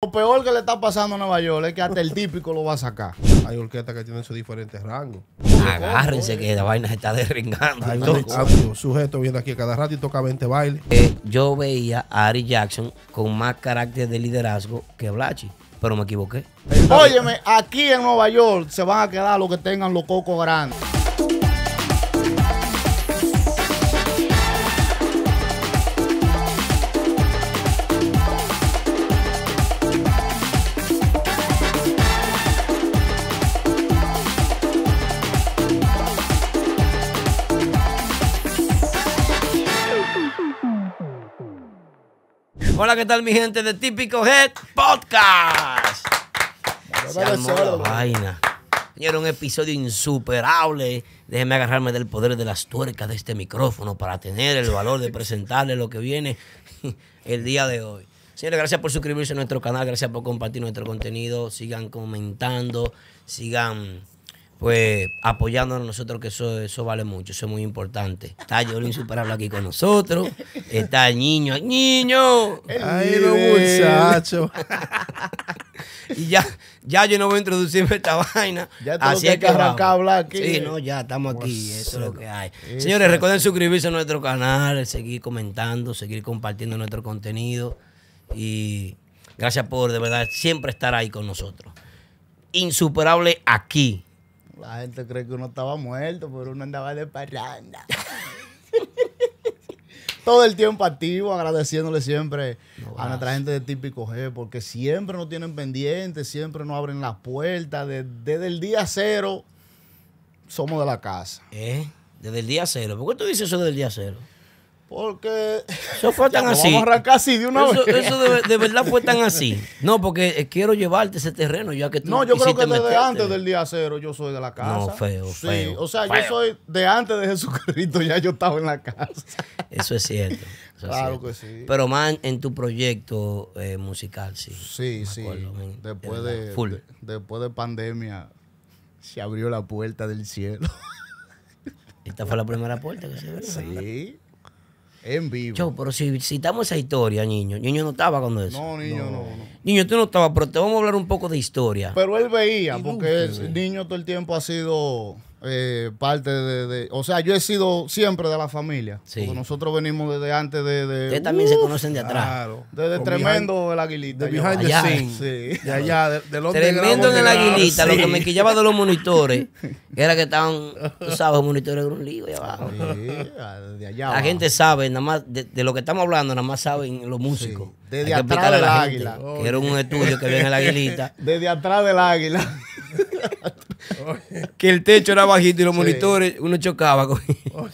Lo peor que le está pasando a Nueva York es que hasta el típico lo va a sacar. Hay orquestas que tienen sus diferentes rangos. Agárrense que la vaina se está derringando. Hay sujeto viendo aquí cada rato y toca 20 bailes. Eh, yo veía a Ari Jackson con más carácter de liderazgo que Blachi, pero me equivoqué. Óyeme, aquí en Nueva York se van a quedar los que tengan los cocos grandes. Hola, ¿qué tal mi gente de Típico Head Podcast? Se la vaina. Era un episodio insuperable. Déjeme agarrarme del poder de las tuercas de este micrófono para tener el valor de presentarles lo que viene el día de hoy. Señores, gracias por suscribirse a nuestro canal, gracias por compartir nuestro contenido. Sigan comentando, sigan pues apoyándonos nosotros, que eso, eso vale mucho, eso es muy importante. Está Yolo Insuperable aquí con nosotros, está el niño, el niño. Ahí lo muchachos. y ya, ya yo no voy a introducirme esta vaina. Así es que arrancar a aquí. no, ya estamos aquí, eso es lo que hay. Señores, recuerden suscribirse a nuestro canal, seguir comentando, seguir compartiendo nuestro contenido y gracias por de verdad siempre estar ahí con nosotros. Insuperable aquí la gente cree que uno estaba muerto, pero uno andaba de parranda. Todo el tiempo activo, agradeciéndole siempre a nuestra gente de Típico G, porque siempre nos tienen pendientes, siempre nos abren las puertas. Desde, el día cero somos de la casa. ¿Eh? Desde el día cero. ¿Por qué tú dices eso desde el día cero? Porque. Eso fue pues, así. Vamos a arrancar así de una vez. Eso de, verdad fue tan así. No, porque eh, quiero llevarte ese terreno ya que tú. No, yo creo que desde antes del día cero yo soy de la casa. No, feo, sí, O sea, yo soy de antes de Jesucristo, ya yo estaba en la casa. Eso es cierto. claro que sí. Pero más en tu proyecto eh, musical, sí. Sí, sí. después, de, después de pandemia se abrió la puerta del cielo. Esta fue la primera puerta que se abrió. Sí. En vivo. Yo, pero si citamos esa historia, niño. Niño no estaba cuando eso. No, niño, no. Niño, tú no estabas, pero te vamos a hablar un poco de historia. Pero él veía, porque el niño todo el tiempo ha sido eh, parte de, de, O sea, yo he sido siempre de la familia. nosotros venimos desde antes de. Ustedes también se conocen de atrás. Claro. Desde tremendo el aguilita. De behind the Sí. De allá, de, los Tremendo en el aguilita. Lo que me quillaba de los monitores era que estaban, tú sabes, monitores de un lío abajo. Sí, de allá La gente sabe, nada más, de, lo que estamos hablando, nada más saben los músicos. Desde atrás del águila. que era un estudio que viene el aguilita. Desde atrás del águila. que el techo era bajito y los monitores, uno chocaba con oh.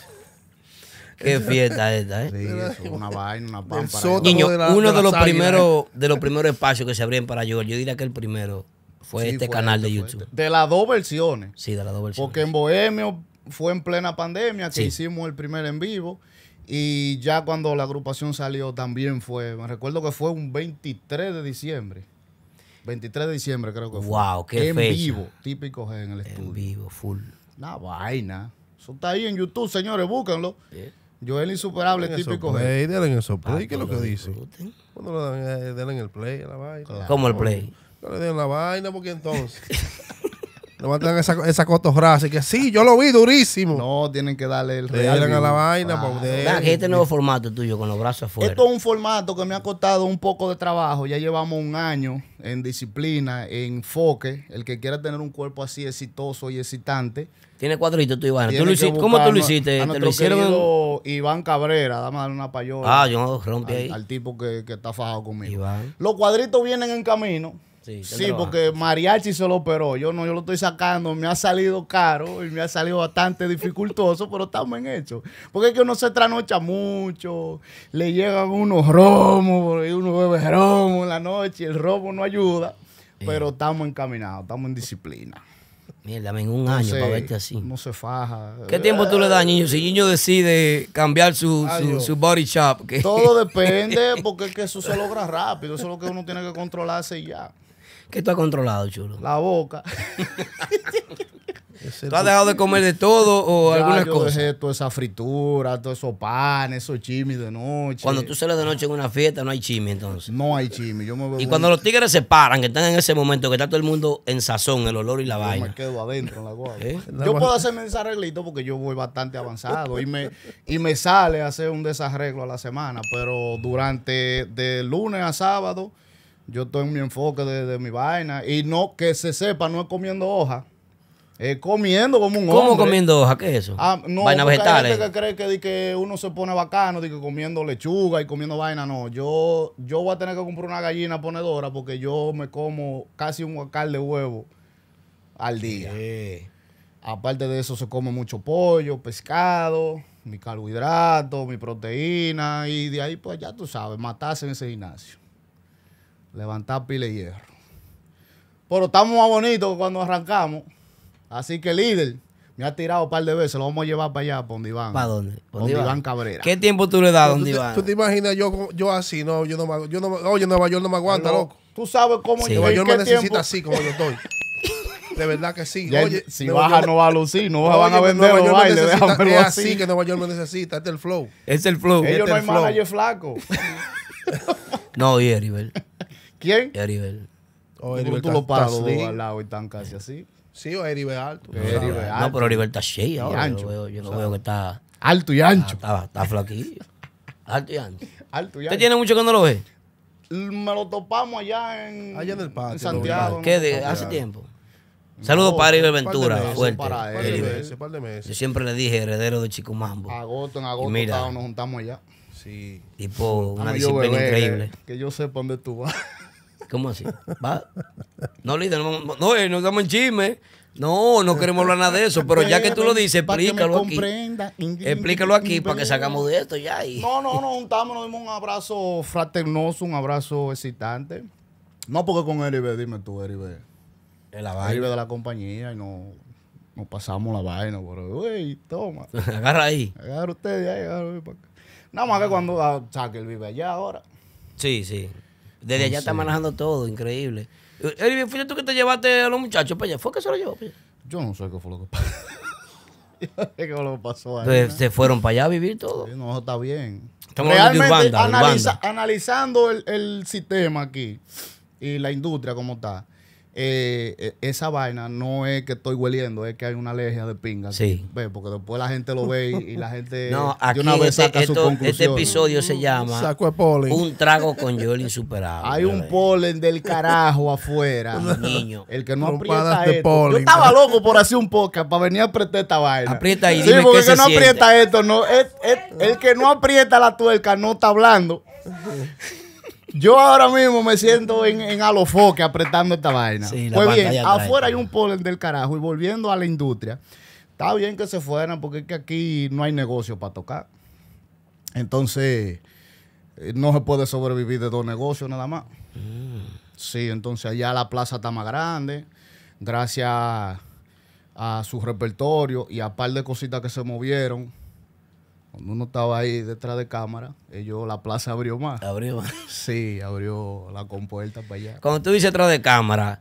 Qué fiesta esta, ¿eh? una eh, vaina, una pampa. uno de, los primeros, ¿eh? de los primeros espacios que se abrían para yo, yo diría que el primero fue este canal de YouTube. De las dos versiones. Sí, de las dos versiones. Porque en Bohemio fue en plena pandemia que hicimos el primer en vivo. Y ya cuando la agrupación salió también fue, me recuerdo que fue un 23 de diciembre. 23 de diciembre creo que fue. Wow, qué En vivo, vivo, G en el estudio. En vivo, full. Una vaina. Eso está ahí en YouTube, señores, búscanlo. Joel Insuperable, típico G. en eso play, ¿qué es lo que dice? Cuando le eh, el play la vaina. ¿Cómo el play? No le den la vaina porque entonces... esa, esa cotorra, así que sí, yo lo vi durísimo. No, tienen que darle el real. a la vaina. Pues, este nuevo formato tuyo con los brazos afuera. Esto es un formato que me ha costado un poco de trabajo. Ya llevamos un año en disciplina, en enfoque. El que quiera tener un cuerpo así exitoso y excitante. Tiene cuadritos tú, Iván. ¿Cómo tú lo hiciste? lo hicieron? Iván Cabrera, dame una payola. Ah, yo rompí al, ahí. Al tipo que, está fajado conmigo. Los cuadritos vienen en camino. Sí, porque Mariachi se lo operó. Yo no, yo lo estoy sacando. Me ha salido caro y me ha salido bastante dificultoso, pero estamos en hecho. Porque es que uno se tranocha mucho, le llegan unos romos, y uno bebe romo en la noche, el romo no ayuda, pero estamos encaminados, estamos en disciplina. Mierda, en un año para verte así. No se faja. ¿Qué tiempo tú le das eh. Niño? Si Niño decide cambiar su, su, body shop. Todo depende porque es que eso se logra rápido. Eso es lo que uno tiene que controlarse y ya. ¿Qué tú has controlado, chulo? La boca. ¿Tú has dejado de comer de todo o ya, algunas yo Dejé toda esa fritura, todo eso pan, esos chimis de noche. Cuando tú sales de noche en una fiesta, no hay chimis entonces. No hay chimis. y cuando los tigres se paran, que están en ese momento, que está todo el mundo en sazón, el olor y la yo Me quedo adentro en la ¿Eh? Yo puedo hacerme desarreglito porque yo voy bastante avanzado y me, y me sale hacer un desarreglo a la semana, pero durante de lunes a sábado yo estoy en mi enfoque de, mi vaina. Y no, que se sepa, no es comiendo hoja. Es comiendo como un hombre. ¿Cómo comiendo hoja? ¿Qué es eso? Ah, vaina vegetales. gente eh. que cree que, uno se pone bacano, que comiendo lechuga y comiendo vaina. No, yo, yo voy a tener que comprar una gallina ponedora porque yo me como casi un guacal de huevo al día. Aparte de eso, se come mucho pollo, pescado, mi carbohidrato, mi proteína. Y de ahí, pues ya tú sabes, matarse en ese gimnasio levantar pile de hierro. Pero estamos más bonitos cuando arrancamos. Así que líder, me ha tirado un par de veces. Lo vamos a llevar para allá, para donde Iván. ¿Para dónde? donde Iván Cabrera. ¿Qué tiempo tú le das a Don Iván? ¿Tú te imaginas yo, yo así? No, yo no yo no, oye, Nueva York no me aguanta, loco. Tú sabes cómo sí. yo. Nueva York me necesita así como yo estoy. De verdad que sí. oye, si baja no va a lucir, no van a vender los bailes. Es así. que Nueva York me necesita. Este es el flow. es el flow. Ellos este no hay flow. manager flaco. no, ¿verdad? ¿Quién? Eribel. O Eribel tú lo paras al lado y están casi así. Sí, o Eribel alto. No, pero Eribel está cheia. Yo, yo no veo que está... Alto y ancho. Está, está flaquillo. alto y ancho. Alto ¿Usted tiene mucho que no lo ve? Me lo topamos allá en... Allá en el patio. Santiago. ¿Qué? ¿Hace tiempo? Saludos para Iber Ventura, fuerte. Para Par de meses, par de meses. Yo siempre le dije heredero de Chicumambo. Agosto, en agosto nos juntamos allá. Sí. Tipo, una disciplina increíble. Que yo sepa dónde tú vas. ¿Cómo así? ¿Va? No, líder, no, no, no estamos eh, en chisme. No, no queremos hablar nada de eso, pero ya que tú lo dices, explícalo aquí. Explícalo aquí para que sacamos de esto ya. No, no, nos juntamos, nos dimos un abrazo fraternoso, un abrazo excitante. No, porque con Eribe, dime tú, Eribe. El Eribe de la compañía y no, nos pasamos la vaina, pero, güey, toma. agarra ahí. Agarra usted ahí, agarra Nada más que cuando ah, saque el vive allá ahora. Sí, sí. Desde allá ah, está manejando todo, increíble. Eric, eh, ¿fuiste tú que te llevaste a los muchachos para allá? ¿Fue que se lo llevó? Yo no sé qué fue lo que pasó. ¿Qué lo pasó pues, Se fueron para allá a vivir todo. no, eso está bien. Estamos Realmente, analizando el, el sistema aquí y la industria como está eh, eh, esa vaina no es que estoy hueliendo, es que hay una alergia de pinga. Sí. porque después la gente lo ve y, la gente no, aquí de una vez este, saca su este conclusión. Este episodio se llama Saco polen. Un trago con Yoli insuperable. Hay un polen del carajo afuera. Niño. El que no aprieta este Polen. Yo estaba loco por hacer un podcast para venir a apretar esta vaina. Aprieta y Sí, dime porque el que no siente. aprieta esto, no. es, el que no aprieta la tuerca no está hablando. Yo ahora mismo me siento en, alofoque apretando esta vaina. pues bien, afuera hay un polen del carajo y volviendo a la industria, está bien que se fueran porque es que aquí no hay negocio para tocar. Entonces, eh, no se puede sobrevivir de dos negocios nada más. Mm. Sí, entonces allá la plaza está más grande, gracias a su repertorio y a par de cositas que se movieron cuando uno estaba ahí detrás de cámara, ellos, la plaza abrió más. ¿Abrió más? Sí, abrió la compuerta para allá. Cuando tú dices detrás de cámara,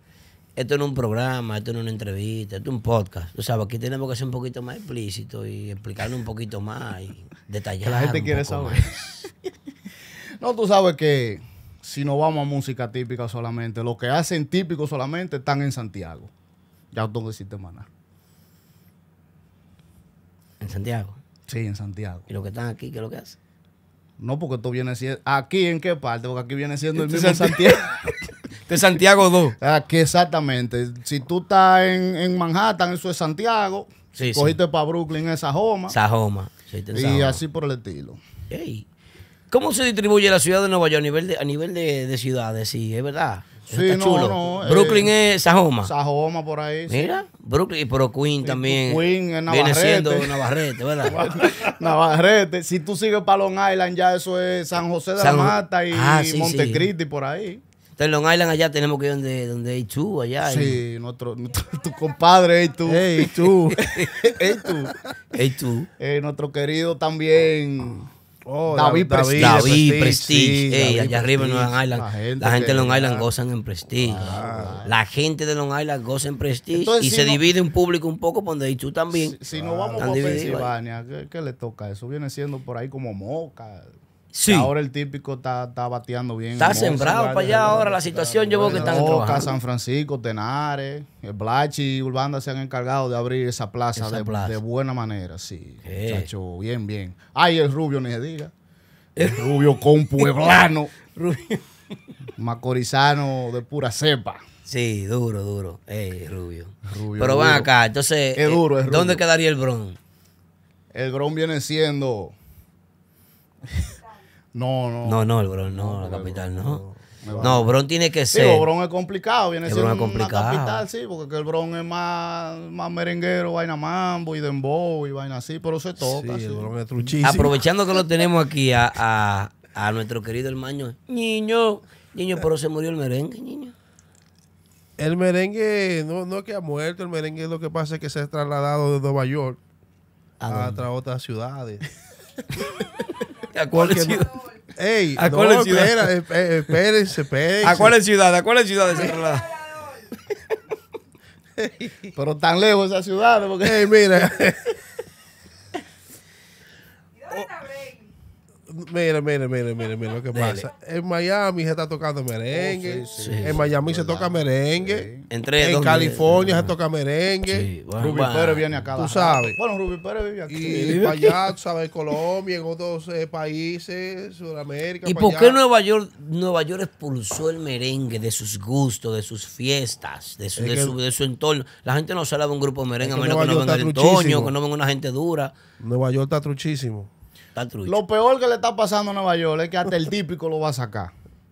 esto no es un programa, esto no es una entrevista, esto es un podcast. Tú sabes, aquí tenemos que ser un poquito más explícitos y explicarlo un poquito más y detallar. la gente quiere saber. no, tú sabes que si no vamos a música típica solamente, lo que hacen típico solamente están en Santiago. Ya tú tengo que ¿En Santiago? Sí, en Santiago. ¿Y los que están aquí, qué es lo que hace. No, porque tú vienes ¿Aquí en qué parte? Porque aquí viene siendo el este mismo Santiago. de este Santiago 2. Aquí, exactamente. Si tú estás en, Manhattan, eso es Santiago. Sí, Cogiste para Brooklyn, este es Sahoma. Sajoma. y así por el estilo. ¿Cómo se distribuye la ciudad de Nueva York a nivel de, a nivel de ciudades? Sí, es verdad. Sí, no, No, eh, Brooklyn es Sahoma. Sahoma por ahí. Sí. Mira, Brooklyn, pero Queen también. Queen es Navarrete. Viene siendo Navarrete, ¿verdad? Navarrete. Si tú sigues para Long Island, ya eso es San José de la Mata y, ah, Montecristi por ahí. Entonces, Long Island allá tenemos que ir donde, donde Ichu, allá. Sí, y... nuestro, nuestro, tu compadre, tú. Hey, tú. Ichu. tú. nuestro querido también ah. Oh, David, Prestige. allá arriba en Long Island. Ah, la gente, de Long Island goza en Prestige. la gente de Long Island goza en Prestige. y se divide un público un poco por pues, tú también. Si, no ah, vamos a Pensilvania, ¿qué, ¿qué, le toca eso? Viene siendo por ahí como moca. Ahora el típico está, bateando bien. Está sembrado para allá ahora la situación. Yo veo que están Boca, San Francisco, Tenares, Blachi y Urbanda se han encargado de abrir esa plaza, de, buena manera. Sí, bien, bien. Ay, el rubio ni se diga. El rubio con pueblano. Macorizano de pura cepa. Sí, duro, duro. eh rubio. Pero van acá, entonces. Eh, ¿Dónde quedaría el Bron? El Bron viene siendo. No, no. No, no, el Bron no, la capital no. no. Bron tiene que ser. Sí, Bron es complicado, viene siendo una capital, sí, porque el Bron es más, más merenguero, vaina mambo y dembow y vaina así, pero se toca. Aprovechando que lo tenemos aquí a, nuestro querido el maño niño, niño, pero se murió el merengue, niño. El merengue no, que ha muerto, el merengue lo que pasa es que se ha trasladado de Nueva York a, a otras ciudades. ¿A cuál ciudad? Ey, ¿A cuál no, ciudad? Espera, eh, eh, espérense, espérense, ¿A cuál ciudad? ¿A cuál ciudad de Pero tan lejos esa ciudad, porque. Hey, mira. Oh, Mira, mira, mira, mira, mira lo que pasa. En Miami se está tocando merengue. Oh, en Miami se toca merengue. en California se toca merengue. Rubi Pérez viene acá. Tú sabes. Bueno, Rubén Pérez vive aquí. Y para allá, tú sabes, Colombia, en otros eh, países, Sudamérica. ¿Y por qué Nueva York, Nueva York expulsó el merengue de sus gustos, de sus fiestas, de su, de su, entorno? La gente no sabe de un grupo de merengue, a menos que no venga el Toño, que no venga una gente dura. Nueva York está truchísimo. Lo peor que le está pasando a Nueva York es que hasta el típico lo va a sacar.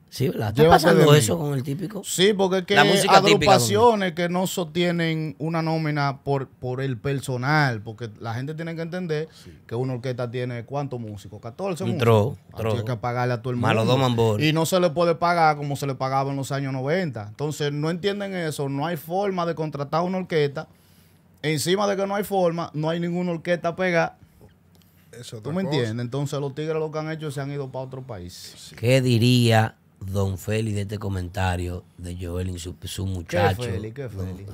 Sí, ¿Está pasando eso con el típico? Sí, porque es que agrupaciones que no sostienen una nómina por, por el personal, porque la gente tiene que entender que una orquesta tiene ¿cuántos músicos? 14 músicos. Hay ah, que pagarle a tu el Y no se le puede pagar como se le pagaba en los años 90. Entonces, no entienden eso. No hay forma de contratar una orquesta. Encima de que no hay forma, no hay ninguna orquesta pegada ¿Tú me entiendes? Entonces los tigres lo que han hecho se han ido para otro país. ¿Qué diría don Félix de este comentario de Joel y su, muchacho? ¿Qué Félix? ¿Qué Félix?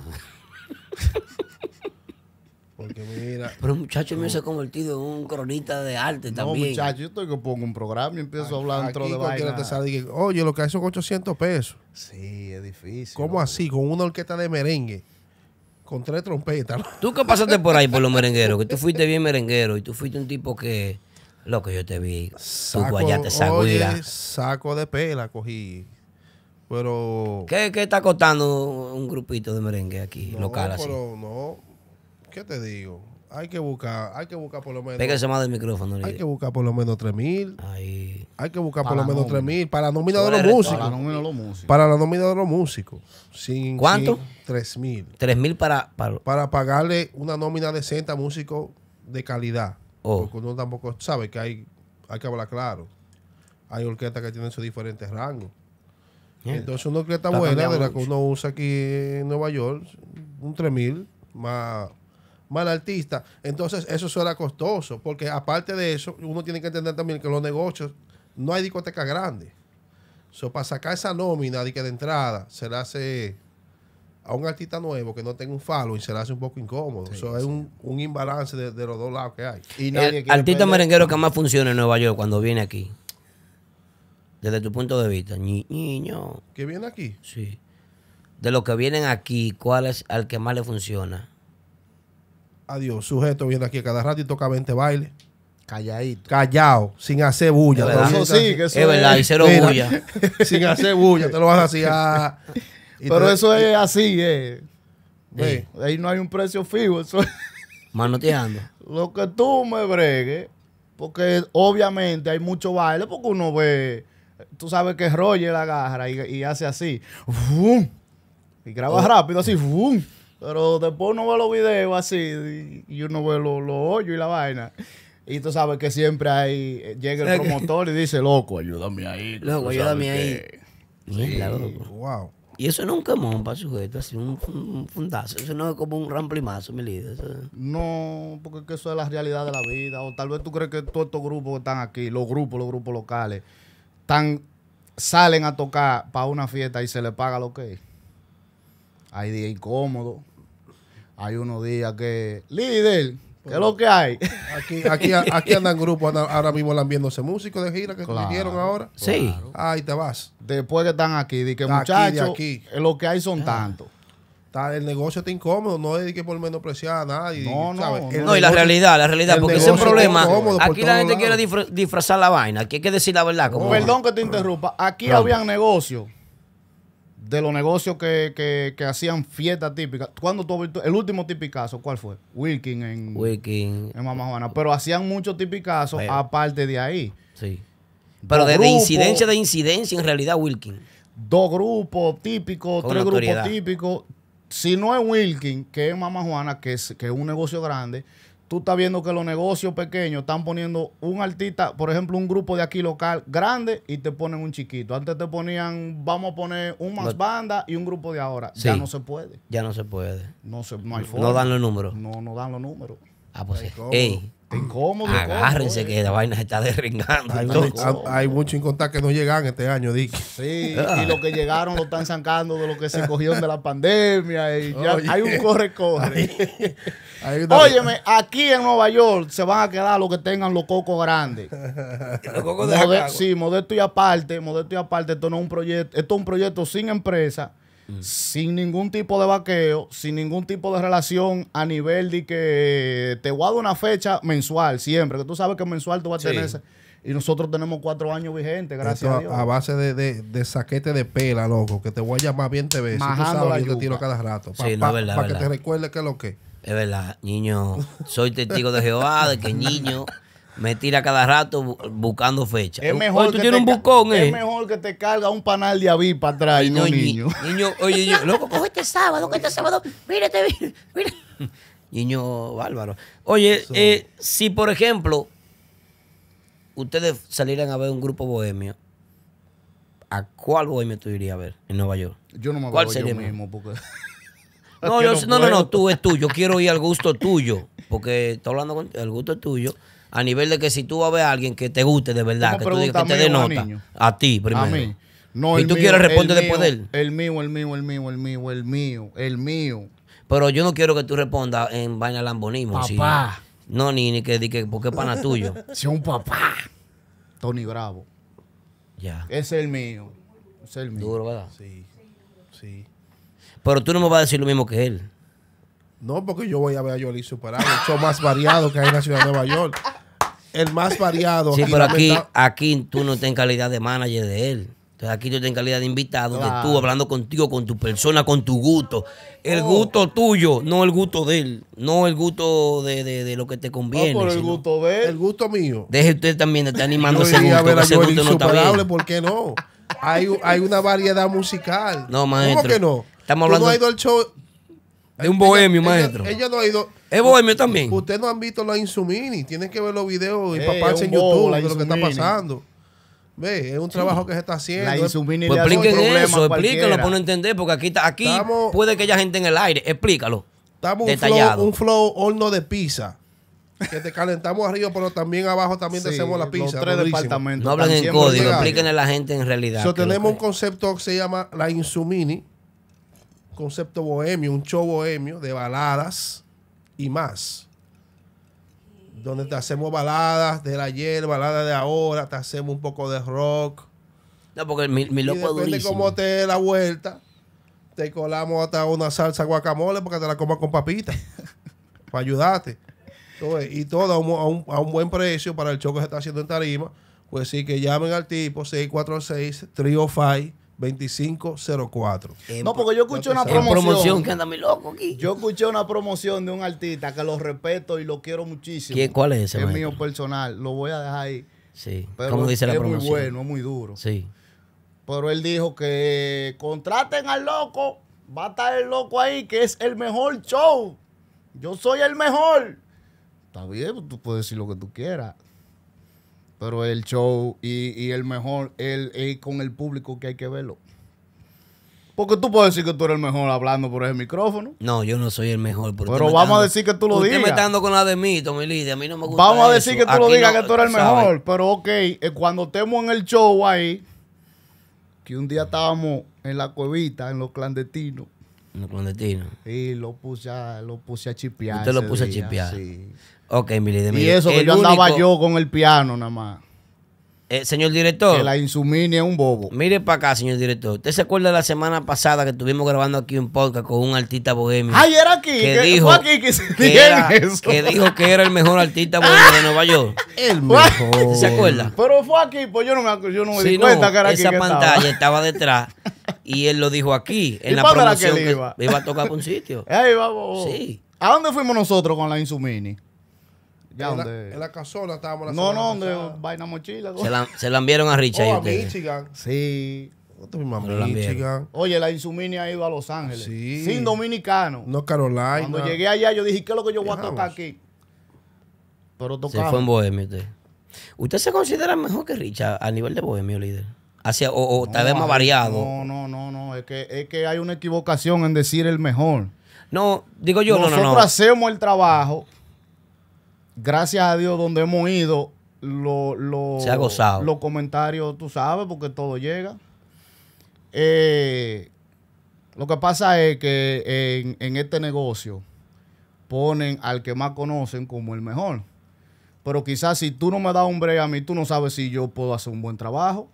Porque mira. Pero muchacho me se ha convertido en un cronista de arte también. No, muchacho, yo estoy que pongo un programa y empiezo a hablar dentro de vaina. Te Oye, lo que hay son 800 pesos. Sí, es difícil. ¿Cómo así? Con una orquesta de merengue con tres trompetas. Tú que pasaste por ahí por los merengueros, que tú fuiste bien merenguero y tú fuiste un tipo que, lo que yo te vi, saco, tú guayate saco saco de pela cogí. Pero. ¿Qué, ¿Qué, está costando un grupito de merengue aquí, local así? Pero no, ¿qué te digo? hay que buscar, hay que buscar por lo menos. Pégase más del micrófono. Hay que buscar por lo menos 3 mil. Hay que buscar por lo menos 3 mil para la nómina de los músicos. Para la nómina de los músicos. ¿Cuánto? 3 mil. mil para, para, pagarle una nómina decente a músicos de calidad. Oh. Porque uno tampoco sabe que hay, hay que hablar claro. Hay orquestas que tienen sus diferentes rangos. Eh. Entonces, una orquesta buena de la que uno usa aquí en Nueva York, un 3000 más mal artista. Entonces, eso suena costoso, porque aparte de eso, uno tiene que entender también que los negocios, no hay discoteca grande So, para sacar esa nómina de que de entrada se le hace a un artista nuevo que no tenga un following se le hace un poco incómodo. eso es un, imbalance de, los dos lados que hay. Y nadie El artista merenguero que más funciona en Nueva York cuando viene aquí. Desde tu punto de vista, niño. ¿Que viene aquí? Sí. De los que vienen aquí, ¿cuál es al que más le funciona? Adiós. Sujeto viene aquí cada rato y toca 20 bailes. Calladito. Callado, sin hacer bulla. eso sí, que eso es verdad y bulla. sin hacer bulla, te lo vas así ah. Pero eso es así, eh. Ahí no hay un precio fijo. Eso Manoteando. Lo que tú me bregues, porque obviamente hay mucho baile, porque uno ve, tú sabes que rolle la garra y, hace así. ¡fum! Y graba oh. rápido así. ¡fum! Pero después uno ve los videos así y uno ve los lo hoyos y la vaina. Y tú sabes que siempre ahí eh, llega el promotor y dice, loco, ayúdame ahí. Loco, ayúdame ahí. loco. Y eso no es un quemón para sujeto, así un, fundazo. Eso no es como un ramplimazo, mi líder. No, porque eso es la realidad de la vida. O tal vez tú crees que todos estos grupos que están aquí, los grupos, los grupos locales, están, salen a tocar para una fiesta y se les paga lo que es. Hay días incómodos. Hay unos días que. Líder, ¿qué es lo que hay? Aquí, aquí, andan grupos ahora mismo viéndose músicos de gira que vinieron ahora. Sí. Ahí te vas. Después que están aquí, de que muchachos, aquí, eh, lo que hay son ah. tantos el negocio está incómodo, no es que por menospreciar a nadie. No, no, no y la realidad, la realidad, porque ese es un problema. Aquí la gente quiere disfrazar la vaina, aquí hay que decir la verdad. perdón que te interrumpa, aquí había habían negocios de los negocios que, que, hacían fiestas típicas. ¿Cuándo tú el último tipicazo? ¿Cuál fue? Wilkin en, Wilkin. en Mamá Juana. Pero hacían muchos tipicazos aparte de ahí. Sí. Pero de incidencia de incidencia, en realidad, Wilkin. Dos grupos típicos, tres grupos típicos. Si no es Wilkin, que es Mamá Juana, que es, que es un negocio grande, tú estás viendo que los negocios pequeños están poniendo un artista, por ejemplo, un grupo de aquí local grande y te ponen un chiquito. Antes te ponían, vamos a poner un más banda y un grupo de ahora. ya no se puede. Ya no se puede. No, se, no hay No dan los números. No, no dan los números. Ah, pues es Incómodo. Ah, agárrense que la vaina se está derringando. Hay, mucho muchos que no llegan este año, Dick. Sí, ah. y los que llegaron lo están sacando de lo que se cogieron de la pandemia. hay un corre-corre. Óyeme, aquí en Nueva York se van a quedar los que tengan los cocos grandes. los cocos Sí, modesto y aparte, modesto y aparte, esto no es un proyecto, esto es un proyecto sin empresa, mm. sin ningún tipo de vaqueo, sin ningún tipo de relación a nivel de que te dar una fecha mensual siempre, que tú sabes que mensual tú vas a tener ese, y nosotros tenemos cuatro años vigentes, gracias a, Dios. A base de, saquete de pela, loco, que te voy a llamar bien veces. Si tú sabes, yo te tiro cada rato. Para que te recuerde que es lo que. Es verdad, niño, soy testigo de Jehová, de que niño me tira cada rato buscando fecha. Es mejor, que te un eh? que te carga un panal de aví para atrás no, niño. oye, loco, este sábado, este sábado, mírate, Niño bárbaro. Oye, eh, si por ejemplo ustedes salieran a ver un grupo bohemio, ¿a cuál bohemio tú irías a ver en Nueva York? Yo no me acuerdo yo mismo porque... No, no, no, no, tú es tuyo. Yo quiero ir al gusto tuyo. Porque estoy hablando con el gusto tuyo. A nivel de que si tú vas a ver a alguien que te guste de verdad, que tú digas que te denota A ti primero. A mí. y tú quieres responder después de él. El mío, el mío, el mío, el mío, el mío, el mío. Pero yo no quiero que tú respondas en vaina lambonismo. Papá. no, ni, ni que diga porque es pana tuyo. Si un papá. Tony Bravo. Ya. es el mío. es el mío. Duro, ¿verdad? Sí. Sí. Pero tú no me vas a decir lo mismo que él. No, porque yo voy a ver a Yoli superado. El más variado que hay en la ciudad de Nueva York. El más variado. Sí, pero aquí, aquí tú no estás en calidad de manager de él. Entonces aquí tú estás en calidad de invitado, de tú hablando contigo, con tu persona, con tu gusto. El gusto tuyo, no el gusto de él. No el gusto de, de, lo que te conviene. No por el gusto de él. El gusto mío. Deje usted también de estar animando ese gusto. A ver ese gusto no ¿Por qué no? Hay, hay una variedad musical. No, maestro. ¿Cómo que no? Estamos hablando. no show. De un bohemio, maestro. Ella, no ha ido. Es bohemio también. Ustedes no han visto la Insumini. Tienen que ver los videos y eh, papás en YouTube de lo que está pasando. Ve, es un trabajo que se está haciendo. La insumini pues para entender, porque aquí, está, aquí puede que haya gente en el aire. Explícalo. Estamos un flow, horno de pizza. Que te calentamos arriba, pero también abajo también te hacemos la pizza. Los tres no hablan en código, explíquenle a la gente en realidad. tenemos un concepto que se llama la insumini, concepto bohemio, un show bohemio de baladas y más. Donde te hacemos baladas del ayer, baladas de ahora, te hacemos un poco de rock. No, porque mi, mi loco y depende te dé la vuelta, te colamos hasta una salsa guacamole porque te la comas con papita. para ayudarte. y todo a un, buen precio para el show que se está haciendo en Tarima. Pues sí, que llamen al tipo 646 Trio 2504. No, porque yo escuché una promoción. que anda mi loco aquí. Yo escuché una promoción de un artista que lo respeto y lo quiero muchísimo. ¿Cuál es ese? Es mío personal, lo voy a dejar ahí. Sí, pero dice es muy bueno, es muy duro. Sí. Pero él dijo que contraten al loco, va a estar el loco ahí, que es el mejor show. Yo soy el mejor. Está bien, tú puedes decir lo que tú quieras. Pero el show y, el mejor es con el público que hay que verlo. Porque tú puedes decir que tú eres el mejor hablando por el micrófono. No, yo no soy el mejor. Pero, vamos a decir que tú lo digas. Usted me con la de mí, mi Lidia. A mí no me gusta Vamos a decir que tú lo digas, que tú eres el mejor. Pero ok, eh, cuando estemos en el show ahí, que un día estábamos en la cuevita, en los clandestinos. En los clandestinos. Y lo puse a, lo puse a chipear. Usted lo puse a chipear. Sí. Ok, mi Y eso que yo andaba yo con el piano nada más. Eh, señor director. Que la insumini es un bobo. Mire para acá, señor director. ¿Usted se acuerda de la semana pasada que estuvimos grabando aquí un podcast con un artista bohemio? Ayer aquí. Que, dijo, que, era, dijo que era el mejor artista bohemio de Nueva York. El mejor. ¿Se acuerda? Pero fue aquí, pues yo no me, yo no me di cuenta que era esa aquí. Esa pantalla estaba. detrás y él lo dijo aquí, en la que, iba? iba a tocar por un sitio. Ahí vamos. Sí. ¿A dónde fuimos nosotros con la Insumini? en, la, en la casona estábamos la No, no, vaina mochila. Se la, se la enviaron a Richard. Oh, a Michigan. Sí. Oye, la Insumini ha ido a Los Ángeles. Sin dominicano. No Carolina. Cuando llegué allá, yo dije, ¿qué es lo que yo voy a tocar aquí? Pero tocaba Se fue en Bohemia usted. ¿Usted se considera mejor que Richard a nivel de bohemio, líder? Hacia, o, tal vez más variado. No, no, no, no. Es que, es que hay una equivocación en decir el mejor. No, digo yo, Nosotros no, no, no. hacemos el trabajo gracias a Dios, donde hemos ido, los comentarios, tú sabes, porque todo llega. Eh, lo que pasa es que en, este negocio ponen al que más conocen como el mejor. Pero quizás si tú no me das un break a mí, tú no sabes si yo puedo hacer un buen trabajo.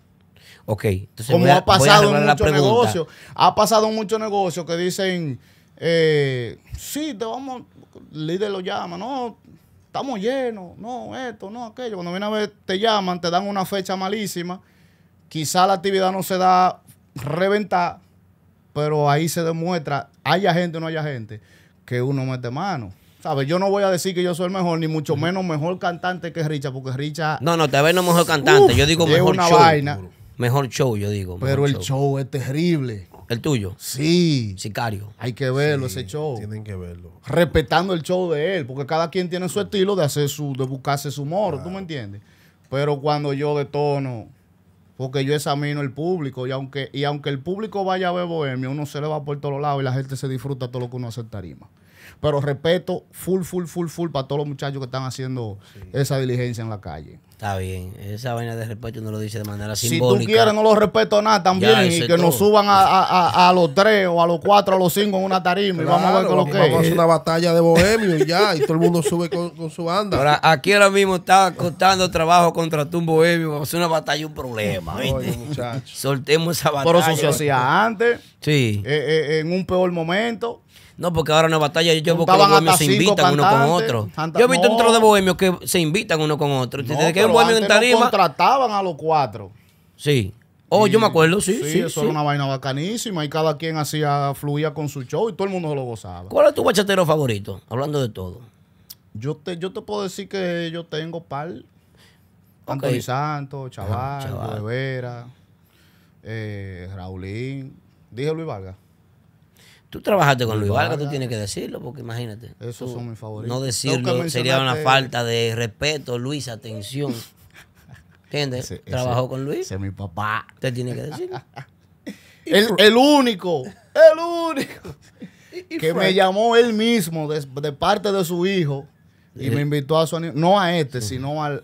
Ok, entonces como ha pasado en muchos negocios. Ha pasado en muchos negocios que dicen, eh, sí, te vamos, líder lo llama, no, estamos llenos, no, esto, no, aquello. Cuando viene a ver, te llaman, te dan una fecha malísima. Quizá la actividad no se da reventar, pero ahí se demuestra, haya gente o no haya gente, que uno mete mano. Yo no voy a decir que yo soy el mejor, ni mucho menos mejor cantante que Richa, porque Richa. No, no, te vez no mejor cantante. yo digo mejor show. Vaina. Mejor show, yo digo. Pero el show. es terrible. ¿El tuyo? Sí. Sicario. Hay que verlo ese show. Tienen que verlo. Respetando el show de él, porque cada quien tiene su estilo de hacer su, de buscarse su humor, ¿tú me entiendes? Pero cuando yo detono, porque yo examino el público, y aunque, y aunque el público vaya a ver Bohemia, uno se le va por todos lados y la gente se disfruta todo lo que uno hace en tarima. Pero respeto full, full, full, full para todos los muchachos que están haciendo esa diligencia en la calle. Está bien, esa vaina de respeto no lo dice de manera simbólica. Si tú quieres, no lo respeto nada también y que nos suban a, los tres o a los cuatro, a los cinco en una tarima y vamos a ver con lo que Vamos a hacer una batalla de bohemios y ya, y todo el mundo sube con, su banda. Ahora, aquí ahora mismo está costando trabajo contra un bohemio, vamos a hacer una batalla un problema, ¿viste? Soltemos esa batalla. Por eso se hacía antes, sí. Eh, eh, en un peor momento. No, porque ahora no batalla yo veo que los bohemios se invitan uno con otro. Yo he visto un tro de bohemios que se invitan uno con otro. No, que bohemio en tarima. contrataban a los cuatro. Sí. Oh, yo me acuerdo, sí. Sí, eso era una vaina bacanísima y cada quien hacía, fluía con su show y todo el mundo lo gozaba. ¿Cuál es tu bachatero favorito? Hablando de todo. Yo te, yo te puedo decir que yo tengo pal. Antonio y Santos, Chaval, Rivera, eh, Raulín. Dije Luis Vargas. Tú trabajaste con Luis Vargas, tú tienes que decirlo, porque imagínate. Esos son mis favoritos. No decirlo sería una falta de respeto, Luis, atención. ¿Entiendes? Trabajó con Luis. es mi papá. Usted tiene que decirlo. el, único, el único que me llamó él mismo de, parte de su hijo y, me invitó a su no a este, sino al,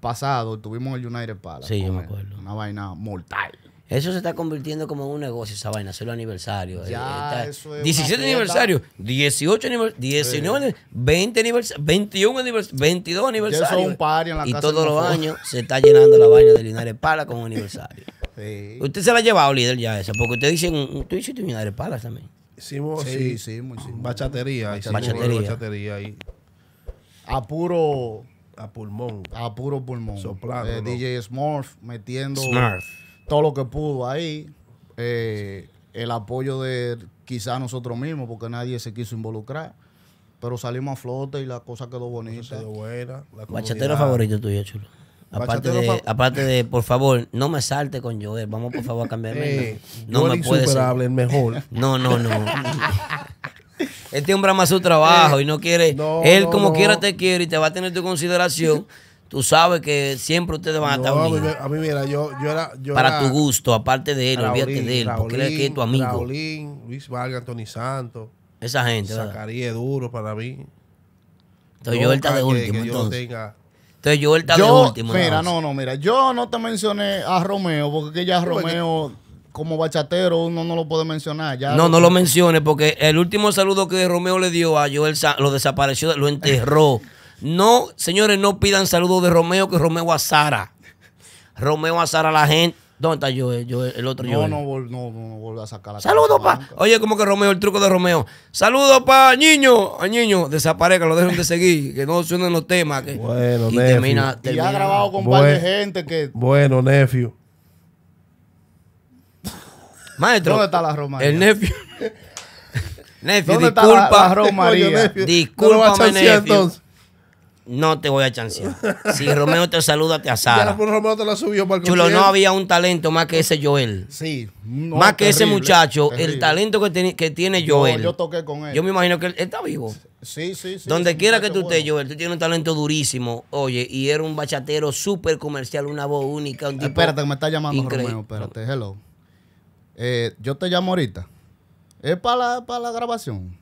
pasado. Tuvimos el United Palace. Sí, yo me acuerdo. Una vaina mortal. Eso se está convirtiendo como un negocio, esa vaina, hacerlo aniversario. Ya, 17 eh, aniversario, 18 aniversarios, 19, 20 aniversarios, 21 aniversarios, 22 aniversarios. y todos los años se está llenando la vaina de Linares Pala con un aniversario. Usted se la ha llevado, líder, ya esa, porque usted dicen, tú hiciste Linares Pala también. Sí, sí, muy sí, Bachatería, bachatería. bachatería ahí. A puro. A pulmón. A puro pulmón. DJ eh, Smurf metiendo todo lo que pudo ahí. Eh, el apoyo de quizás nosotros mismos, porque nadie se quiso involucrar. Pero salimos a flote y la cosa quedó bonita. Quedó buena. Bachatero favorito tuyo, chulo. Aparte de, aparte de, por favor, no me salte con Joel. Vamos, por favor, a cambiarme. Eh, no me puedes el mejor. No, no, no. este hombre ama su trabajo y no quiere. él, como quiera, te quiere y te va a tener tu consideración. Tú sabes que siempre ustedes van a estar no, A mí, mira, yo, yo era. Yo Para tu gusto, aparte de él, olvídate de él, porque él es tu amigo. Raulín, Luis Vargas, Tony Santos. Esa gente. Zacarías duro para mí. Entonces, yo está de último. entonces. entonces yo está de último. Mira, no, no, mira. Yo no te mencioné a Romeo, porque ya Romeo, como bachatero, uno no lo puede mencionar. Ya no, no lo menciones, porque el último saludo que Romeo le dio a Joel lo desapareció, lo enterró. No, señores, no pidan saludos de Romeo, que Romeo a Sara. Romeo a Sara la gente. ¿Dónde está yo yo el otro yo. No, no, no, no, vuelve a sacar Saludos, pa. Oye, como que Romeo, el truco de Romeo. Saludos, pa, niño. A niño, desaparezca, lo dejen de seguir, que no suenen los temas. Que, bueno, y termina, termina, Y ha grabado con parte par de gente que. Bueno, Nefio. Maestro. ¿Dónde está la Romaría? El Nefio. Nefio, disculpa. La, la Romaría? no te voy a chancear. Si Romeo te saluda, te asara. Pues, Chulo, no había un talento más que ese Joel. Sí. más que ese muchacho, el talento que, tiene, que tiene Joel. Yo, toqué con él. Yo me imagino que él, está vivo. Sí, sí, sí. Donde quiera que tú estés, Joel, tú tienes un talento durísimo. Oye, y era un bachatero súper comercial, una voz única. Un espérate, que me está llamando Romeo. Espérate, hello. Eh, yo te llamo ahorita. Es para la, la grabación.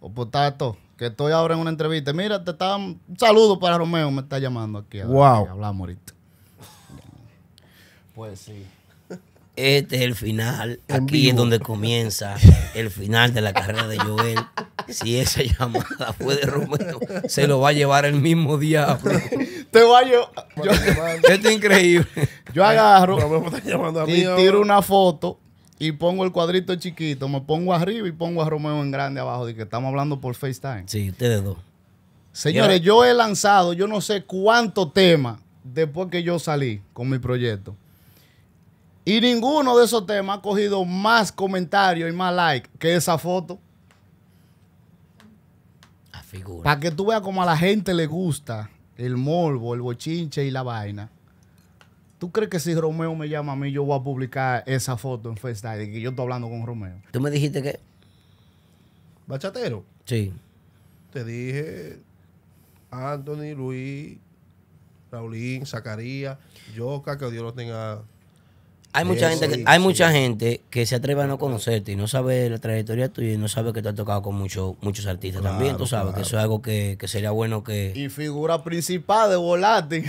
O por pues todo que estoy ahora en una entrevista. Mira, te está un saludo para Romeo, me está llamando aquí. wow. hablamos ahorita. Pues sí. Este es el final. aquí es donde comienza el final de la carrera de Joel. Si esa llamada fue de Romeo, se lo va a llevar el mismo diablo. Te va a llevar. esto es increíble. Yo agarro. Y tiro una foto y pongo el cuadrito chiquito, me pongo arriba y pongo a Romeo en grande abajo, de que estamos hablando por FaceTime. Sí, ustedes dos. Señores, yo he lanzado yo no sé cuántos temas después que yo salí con mi proyecto. Y ninguno de esos temas ha cogido más comentarios y más likes que esa foto. Para que tú veas cómo a la gente le gusta el morbo, el bochinche y la vaina. ¿Tú crees que si Romeo me llama a mí, yo voy a publicar esa foto en FaceTime de que yo estoy hablando con Romeo? ¿Tú me dijiste que? ¿Bachatero? Sí. Te dije Anthony, Luis, Raulín, Zacarías, Yoka, que Dios lo tenga hay mucha, gente, que, hay gente que se atreve a no conocerte y no sabe la trayectoria tuya y no sabe que te has tocado con muchos muchos artistas también. Tú sabes que eso es algo que, sería bueno que. Y figura principal de Volatin.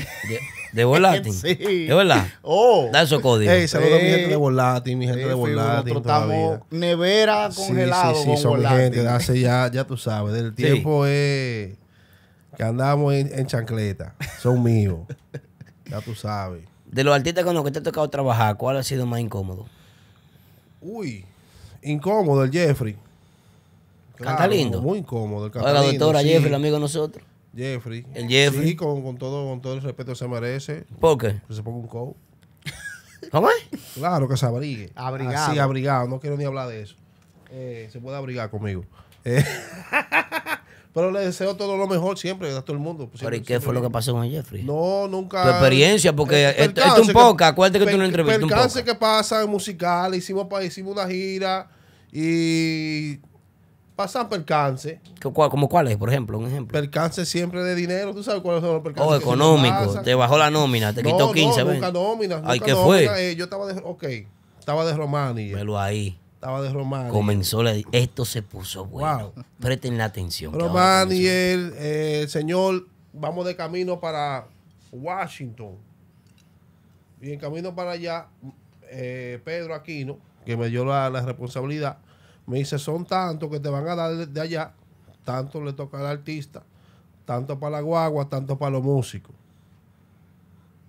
De, Volatin. sí. De verdad. Oh. Da su código. saludos a mi gente de Volatin, mi gente de Volatin. Nosotros estamos nevera congelado. Sí, sí, sí, son gente ya, ya tú sabes. Del tiempo es que andamos en, en chancleta. Son míos. ya tú sabes. De los artistas con los que te ha tocado trabajar, ¿cuál ha sido más incómodo? Uy, incómodo el Jeffrey. Claro, lindo. Muy incómodo el canta La doctora Jeffrey, el amigo de nosotros. Jeffrey. El Jeffrey. con, todo, con todo el respeto que se merece. ¿Por qué? Que se ponga un coat. ¿Cómo es? Claro, que se abrigue. Abrigado. Sí, abrigado. No quiero ni hablar de eso. Eh, se puede abrigar conmigo. Eh. Pero le deseo todo lo mejor siempre a todo el mundo. Pues, ¿Pero y qué fue lo que pasó con Jeffrey? No, nunca. Tu experiencia, porque eh, es, un poco, acuérdate que tú no entrevistaste. El percance que pasa en musical, hicimos, hicimos una gira y pasan percance. ¿Como cuáles, por ejemplo? Un ejemplo. Percance siempre de dinero, tú sabes cuáles son los percances. oh, económico, te bajó la nómina, te quitó 15, no, nunca nómina. Ay, ¿qué nómina. fue? Eh, yo estaba de. Ok, estaba de Romani. Velo ahí estaba de Román. Comenzó la, esto se puso bueno. Preten la atención. Román y el eh, señor, vamos de camino para Washington. Y en camino para allá, eh, Pedro Aquino, que me dio la, responsabilidad, me dice, son tantos que te van a dar de allá, tanto le toca al artista, tanto para la guagua, tanto para los músicos.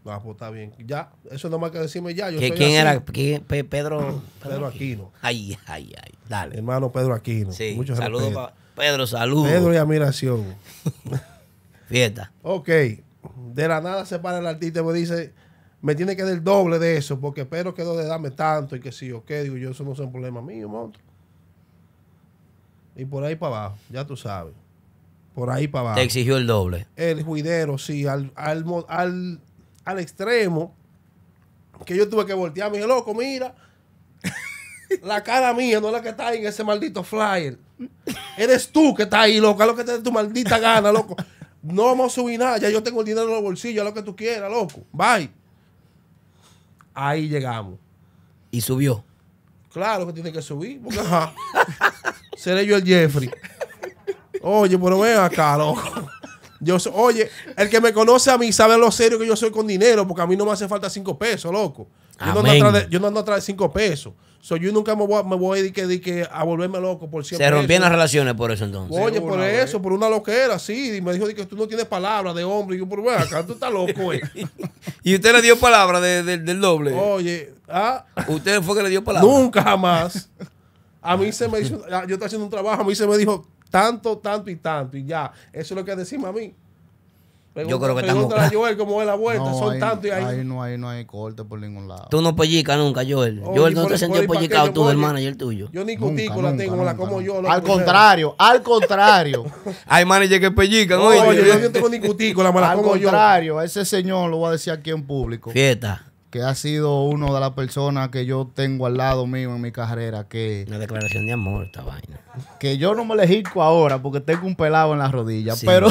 No, ah, pues está bien. Ya, eso es más que decirme ya. ¿Quién era? Pedro, Pedro, Aquino. Ay, ay, ay. Dale. Hermano Pedro Aquino. Sí. saludos Pedro, saludos. Pedro y admiración. Fiesta. Ok. De la nada se para el artista y me dice, me tiene que dar el doble de eso, porque Pedro quedó de darme tanto y que sí, ok. Digo, yo eso no es un problema mío, monstruo. Y por ahí para abajo, ya tú sabes. Por ahí para abajo. Te exigió el doble. El juidero, sí. al, al, al al extremo que yo tuve que voltear. Me dije, loco, mira, la cara mía no es la que está ahí en ese maldito flyer. Eres tú que está ahí, loco, es lo que te dé tu maldita gana, loco. No vamos a subir nada, ya yo tengo el dinero en los bolsillos, lo que tú quieras, loco. Bye. Ahí llegamos. Y subió. Claro que tiene que subir, porque Seré yo el Jeffrey. Oye, pero ven acá, loco. Yo oye, el que me conoce a mí sabe lo serio que yo soy con dinero, porque a mí no me hace falta cinco pesos, loco. Yo no, ando atrás cinco pesos. yo nunca me voy, me a volverme loco por cierto Se rompían las relaciones por eso entonces. Oye, por eso, por una loquera, sí. Y me dijo que tú no tienes palabras de hombre. Y yo, por bueno, acá tú estás loco, eh. ¿Y usted le dio palabra del doble? Oye, ¿ah? ¿Usted fue que le dio palabra? Nunca jamás. A mí se me hizo, ah, yo estaba haciendo un trabajo, a mí se me dijo, tanto, tanto y tanto y ya. Eso es lo que decimos a mí. yo creo que estamos claros. Joel como es la vuelta, no, son tantos y ahí. no, hay no hay corte por ningún lado. Tú no pellicas nunca, Joel. yo Joel, ¿no te sentido pellicado tú, el manager el tuyo? Yo ni cutícula tengo, la como yo. al contrario, al contrario. hay managers que pellican, oye. yo no tengo ni cutícula, me la como yo. Al contrario, a ese señor lo voy a decir aquí en público. Fiesta que ha sido una de las personas que yo tengo al lado mío en mi carrera. Que, Una declaración de amor, esta vaina. Que yo no me elegisco ahora porque tengo un pelado en las rodillas. pero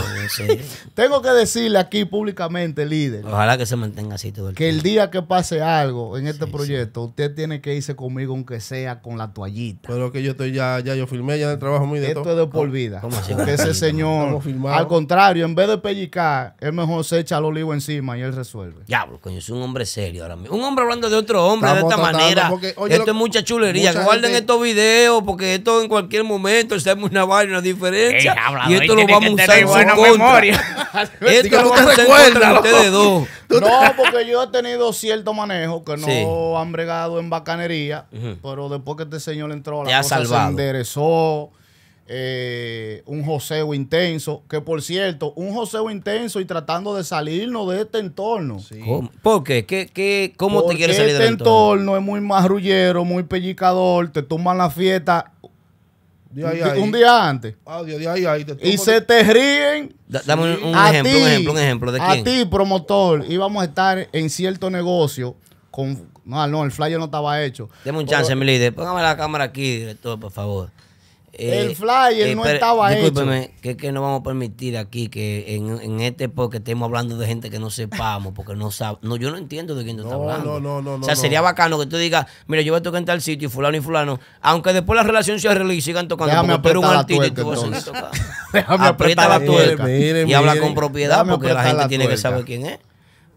tengo que decirle aquí públicamente, líder. Ojalá que se mantenga así todo el Que el día que pase algo en este proyecto, usted tiene que irse conmigo, aunque sea con la toallita. Pero que yo estoy ya, ya yo firmé ya de trabajo muy de Esto es de por vida. ¿Cómo así? Porque ese señor, al contrario, en vez de pellicar, es mejor se echa el olivo encima y él resuelve. Diablo, yo soy un hombre serio un hombre hablando de otro hombre de esta manera. esto es mucha chulería. Guarden estos videos porque esto en cualquier momento hacemos una vaina, una diferencia. y esto lo vamos a usar en su contra. esto lo vamos a dos. No, porque yo he tenido cierto manejo que no han bregado en bacanería, pero después que este señor entró, la ya se enderezó eh, un joseo intenso, que por cierto, un joseo intenso y tratando de salirnos de este entorno. porque ¿Por qué? cómo te quieres salir este entorno? entorno es muy marrullero, muy pellicador, te toman la fiesta un día antes. y se te ríen. dame un, ejemplo, ¿De A ti, promotor, íbamos a estar en cierto negocio con... No, el flyer no estaba hecho. Dame un chance, mi líder. Póngame la cámara aquí, director, por favor el eh, flyer eh, no estaba estaba discúlpeme, hecho. que, que no vamos a permitir aquí que en, este porque estemos hablando de gente que no sepamos, porque no sabe. No, yo no entiendo de quién tú estás hablando. No, no, no. O sea, sería bacano que tú digas, mira, yo voy a tocar en tal sitio y fulano y fulano, aunque después la relación se arregle y sigan tocando, Déjame pero un artista y tú vas a Déjame aprieta la tuerca y habla con propiedad porque la gente tiene que saber quién es.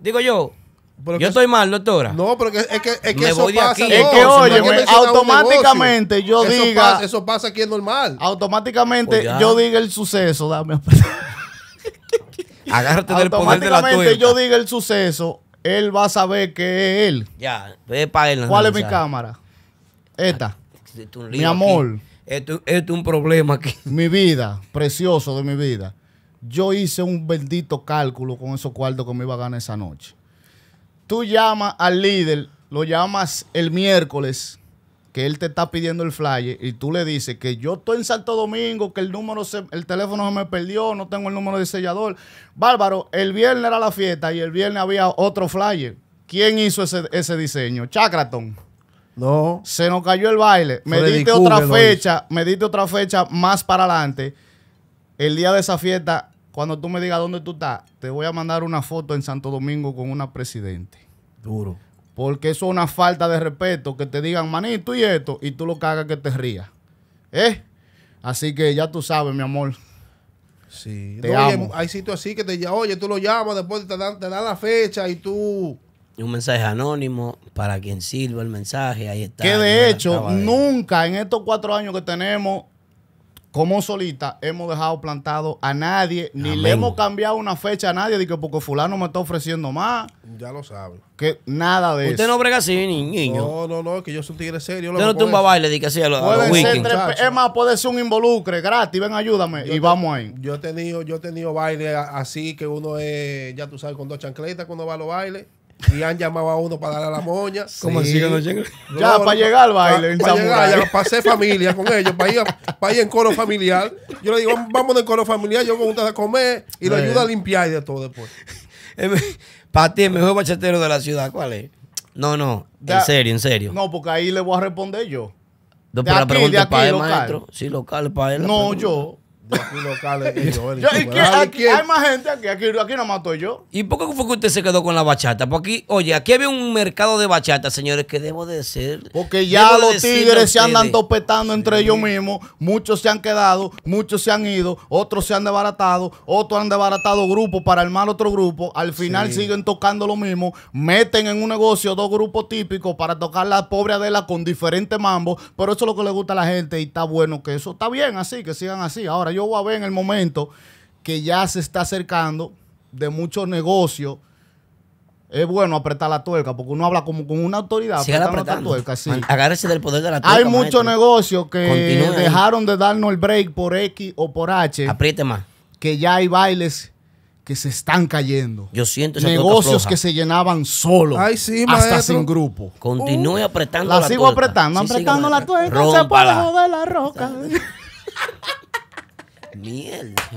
Digo yo, yo estoy mal, doctora. No, pero es que, eso pasa. Es que, oye, automáticamente yo eso diga. eso pasa aquí es normal. Automáticamente pues yo diga el suceso. Dame Agárrate del poder Automáticamente yo diga el suceso. Él va a saber que es él. Ya, ve para él. ¿Cuál es mi cámara? Esta. mi amor. Esto, esto es un problema aquí. Mi vida, precioso de mi vida. Yo hice un bendito cálculo con esos cuartos que me iba a ganar esa noche tú llamas al líder, lo llamas el miércoles, que él te está pidiendo el flyer, y tú le dices que yo estoy en Santo Domingo, que el número, se, el teléfono se me perdió, no tengo el número de sellador. Bárbaro, el viernes era la fiesta y el viernes había otro flyer. ¿Quién hizo ese, ese diseño? Chacratón. No. Se nos cayó el baile. Me diste otra fecha, me diste otra fecha más para adelante. El día de esa fiesta cuando tú me digas dónde tú estás, te voy a mandar una foto en Santo Domingo con una presidente. Duro. Porque eso es una falta de respeto, que te digan, manito y esto, y tú lo cagas que te rías. ¿Eh? Así que ya tú sabes, mi amor. Sí. Hay, hay sitios así que te oye, tú lo llamas, después te dan, la fecha y tú un mensaje anónimo para quien sirva el mensaje. Ahí está. Que de hecho, nunca en estos cuatro años que tenemos como solita hemos dejado plantado a nadie, ni le hemos cambiado una fecha a nadie, de que porque fulano me está ofreciendo más. Ya lo sabe. Que nada de eso. Usted no brega así, niño. No, no, no, que yo soy un tigre serio. Usted no tumba baile, dice que así a los, es más, puede ser un involucre, gratis, ven, ayúdame, y vamos ahí. Yo he tenido, yo he tenido baile así, que uno es, ya tú sabes, con dos chancletas cuando va a los bailes y han llamado a uno para darle a la moña. ¿Cómo así que no llega? Ya, para llegar al baile. Para llegar, ya familia con ellos, para ir, ir en coro familiar. Yo le digo, vamos en coro familiar, yo con ustedes a comer y lo eh. ayuda a limpiar y de todo después. Eh, para ti, el mejor bachatero de la ciudad, ¿cuál es? No, no, en serio, en serio. No, porque ahí le voy a responder yo. De, aquí, de aquí, para Sí, local, para él. No, yo hay más gente aquí, aquí, no mato yo. ¿Y por qué fue que usted se quedó con la bachata? Porque aquí, oye, aquí había un mercado de bachata, señores, que debo de ser. Porque ya los tigres se andan topetando entre ellos mismos. Muchos se han quedado, muchos se han ido, otros se han desbaratado, otros han desbaratado grupos para armar otro grupo. Al final siguen tocando lo mismo. Meten en un negocio dos grupos típicos para tocar la pobre Adela con diferentes mambo Pero eso es lo que le gusta a la gente y está bueno que eso está bien así, que sigan así. Ahora yo voy a ver en el momento que ya se está acercando de muchos negocios. Es bueno apretar la tuerca, porque uno habla como con una autoridad. apretando la tuerca, sí. Agárrese del poder de la tuerca. Hay muchos negocios que dejaron de darnos el break por X o por H. Apriete más. Que ya hay bailes que se están cayendo. Yo siento esa Negocios que se llenaban solo. Ay, sí, hasta sin grupo. Continúe apretando la, la sigo Apretando, apretando la tuerca. Se puede joder la roca. Mierda.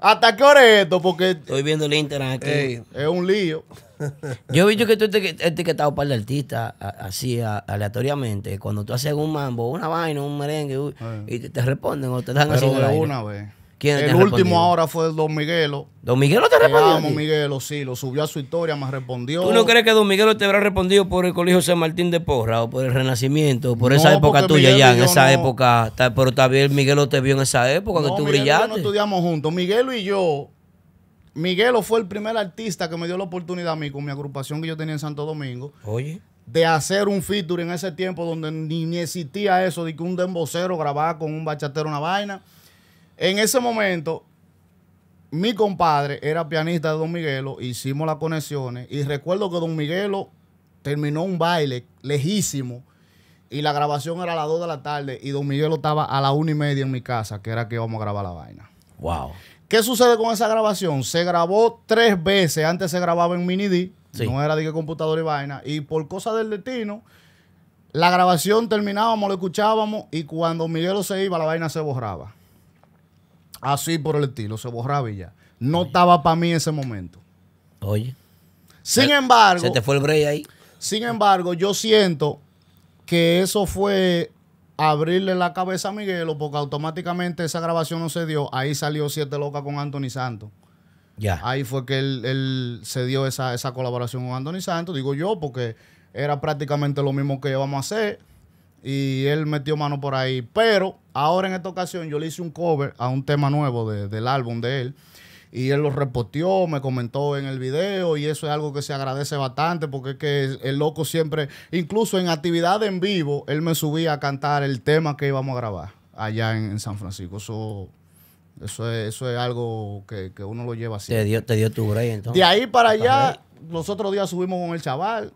¿Hasta qué hora es esto? Porque. Estoy viendo el internet aquí. es un lío. Yo he visto que tú has etiquetado para el artista así aleatoriamente. Cuando tú haces un mambo, una vaina, un merengue, y te, responden o te dan Pero así. una vez el último ahora fue Don Miguelo. ¿Don Miguelo te respondió? Vamos, Miguelo, sí, lo subió a su historia, me respondió. ¿Tú no crees que Don Miguelo te habrá respondido por el Colegio San Martín de Porra o por el Renacimiento, por esa época tuya ya, en esa época? Pero también Miguelo te vio en esa época no, que tú brillaste. no estudiamos juntos. Miguelo y yo Miguelo fue el primer artista que me dio la oportunidad a mí con mi agrupación que yo tenía en Santo Domingo. Oye. De hacer un feature en ese tiempo donde ni, ni existía eso de que un dembocero grababa con un bachatero una vaina. En ese momento, mi compadre era pianista de Don Miguelo, hicimos las conexiones y recuerdo que Don Miguelo terminó un baile lejísimo y la grabación era a las 2 de la tarde y Don Miguelo estaba a las 1 y media en mi casa, que era que íbamos a grabar la vaina. Wow. ¿Qué sucede con esa grabación? Se grabó tres veces, antes se grababa en mini D, no era de computador y vaina, y por cosa del destino, la grabación terminábamos, lo escuchábamos y cuando Miguelo se iba, la vaina se borraba. Así por el estilo, se borraba y ya. No estaba para mí ese momento. Oye. Sin embargo. Se te fue el break ahí. Sin embargo, yo siento que eso fue abrirle la cabeza a Miguelo porque automáticamente esa grabación no se dio. Ahí salió Siete Locas con Anthony Santos. Ya. Ahí fue que él, se dio esa, esa, colaboración con Anthony Santos, digo yo, porque era prácticamente lo mismo que íbamos a hacer y él metió mano por ahí. Pero ahora en esta ocasión yo le hice un cover a un tema nuevo del álbum de él. Y él lo reposteó, me comentó en el video y eso es algo que se agradece bastante porque es que el loco siempre, incluso en actividad en vivo, él me subía a cantar el tema que íbamos a grabar allá en, San Francisco. Eso eso es, algo que, uno lo lleva así. Te dio, te dio tu break entonces. De ahí para allá, los otros días subimos con el chaval.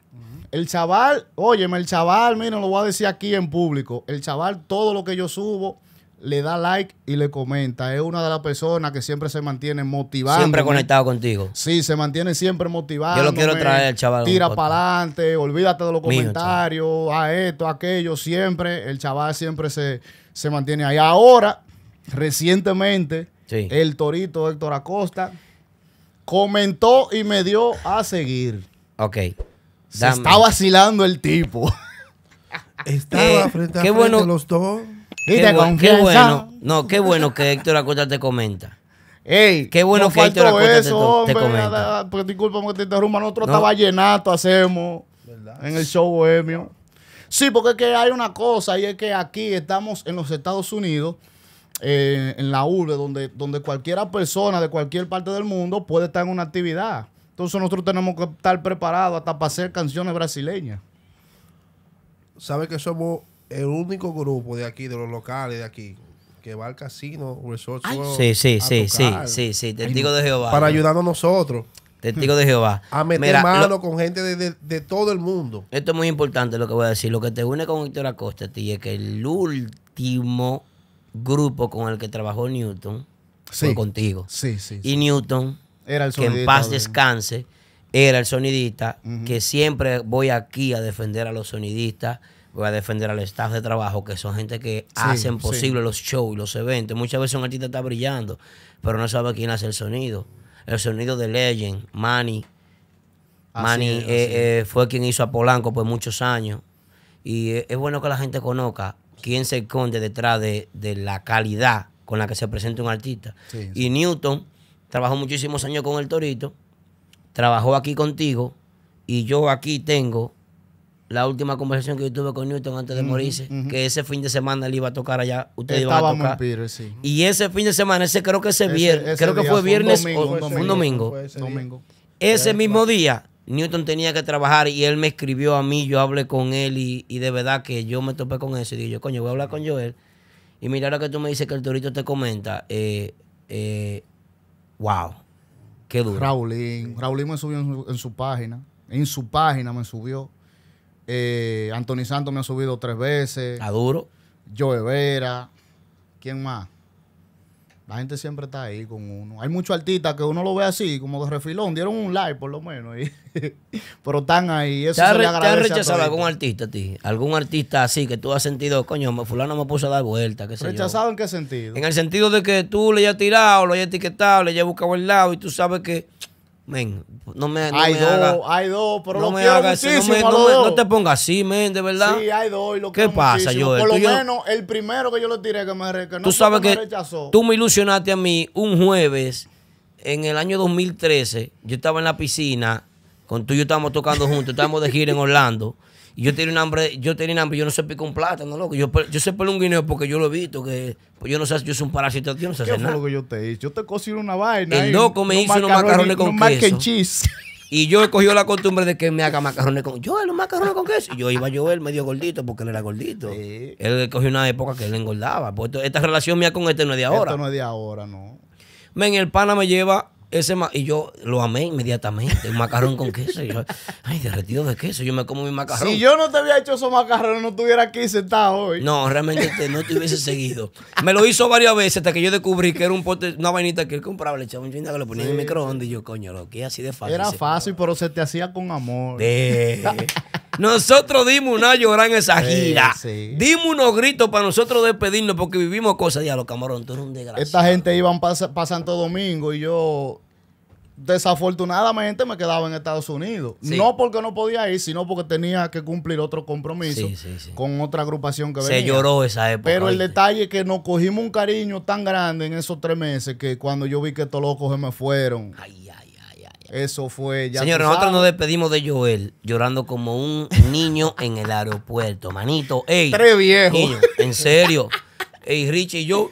El chaval, óyeme, el chaval, miren, lo voy a decir aquí en público. El chaval, todo lo que yo subo, le da like y le comenta. Es una de las personas que siempre se mantiene motivada. Siempre conectado contigo. Sí, se mantiene siempre motivado. Yo lo quiero traer, el chaval. Tira para adelante, olvídate de los comentarios, a esto, a aquello. Siempre, el chaval siempre se, mantiene ahí. Ahora, recientemente, el Torito Héctor Acosta comentó y me dio a seguir. Ok. Se está vacilando el tipo. Estaba eh, frente a qué frente bueno, los dos. Qué, bueno. No, qué bueno que Héctor Acosta te comenta. Ey, qué bueno que Héctor Acosta te, comenta. porque disculpa que te interrumpa. Nosotros estaba llenato, hacemos en el show bohemio. Sí, porque es que hay una cosa y es que aquí estamos en los Estados Unidos eh, en la urbe, donde, donde cualquiera persona de cualquier parte del mundo puede estar en una actividad. Entonces nosotros tenemos que estar preparados hasta para hacer canciones brasileñas. Sabes que somos el único grupo de aquí, de los locales de aquí, que va al casino, resort? sí, sí, sí, sí, sí, sí, testigo de Jehová. Para ayudarnos nosotros. Testigo de Jehová. A meter mano con gente de, todo el mundo. Esto es muy importante lo que voy a decir. Lo que te une con Víctor Acosta, ti es que el último grupo con el que trabajó Newton fue contigo. Sí, Y Newton, era el que en paz descanse, era el sonidista, que siempre voy aquí a defender a los sonidistas, voy a defender al staff de trabajo, que son gente que hacen posible los shows, y los eventos. Muchas veces un artista está brillando, pero no sabe quién hace el sonido. El sonido de Legend, Manny. Manny eh, eh, fue quien hizo a Polanco por muchos años. Y eh, es bueno que la gente conozca quién se esconde detrás de, la calidad con la que se presenta un artista. Y Newton trabajó muchísimos años con el Torito, trabajó aquí contigo, y yo aquí tengo la última conversación que yo tuve con Newton antes de morirse, que ese fin de semana él iba a tocar allá, Usted iba a tocar. Y ese fin de semana, ese creo que ese, viernes, creo que fue viernes o un domingo. ese mismo día Newton tenía que trabajar y él me escribió a mí, yo hablé con él y, y de verdad que yo me topé con eso y dije, yo, coño, voy a hablar con Joel. Y mira lo que tú me dices que el torito te comenta. Eh, eh, wow, qué duro. Raulín, Raulín me subió en su, página, en su página me subió. Eh, Anthony Santos me ha subido tres veces. Está duro. Joe Vera. ¿Quién más? La gente siempre está ahí con uno. Hay muchos artistas que uno lo ve así, como de refilón. Dieron un like, por lo menos. Y, pero están ahí. Eso ¿Te, se has rechazado algún artista a ti? ¿Algún artista así que tú has sentido, coño, fulano me puso a dar vuelta? Qué ¿Rechazado en qué sentido? En el sentido de que tú le hayas tirado, lo hayas etiquetado, le hayas buscado el lado y tú sabes que Men, no me, no hay dos, pero no quiero no, te pongas así, men, de verdad. Sí, hay dos lo ¿Qué pasa, yo Por lo menos el primero que yo le tiré que me que Tú sabes que, tú me ilusionaste a mí un jueves en el año 2013. Yo estaba en la piscina, con tú y yo estábamos tocando juntos, estábamos de gira en Orlando yo tenía un hambre, yo tenía hambre, yo no sé picar un plátano, loco. Yo, yo sé pelar un guineo porque yo lo he visto, que pues yo no sé, yo soy un parásito, yo no sé ¿Qué hacer lo que yo te hice? Yo te cocí una vaina. El loco me hizo unos macarrones con queso. cheese. Y yo he cogido la costumbre de que me haga macarrones con yo los macarrones con queso. Y yo iba yo, llover medio gordito porque él era gordito. Él cogió una época que él engordaba. Pues esta relación mía con este no es de ahora. Esto no es de ahora, no. Men, el pana me lleva ese y yo lo amé inmediatamente. Un macarrón con queso. yo, ay, derretido de queso. Yo me como mi macarrón. Si yo no te había hecho esos macarrones, no estuviera aquí sentado hoy. No, realmente no te hubiese seguido. Me lo hizo varias veces hasta que yo descubrí que era un pote, una vainita que él compraba, le echaba un chingada que lo ponía en el microondas. Y yo, coño, lo que es así de fácil. Era fácil, pero se te hacía con amor. Nosotros dimos una llorada en esa gira. Dimos unos gritos para nosotros despedirnos porque vivimos cosas. Ya, los camarón, tú eres un desgraciado. Esta gente iban para Santo Domingo y yo desafortunadamente me quedaba en Estados Unidos. No porque no podía ir, sino porque tenía que cumplir otro compromiso con otra agrupación que venía. Se lloró esa época. Pero el detalle es que nos cogimos un cariño tan grande en esos tres meses que cuando yo vi que estos locos se me fueron. Ay, ay, ay, ay. Eso fue ya. Señor, nosotros nos despedimos de Joel llorando como un niño en el aeropuerto. Manito, ey. Tres viejos. en serio. ey, Richie y yo.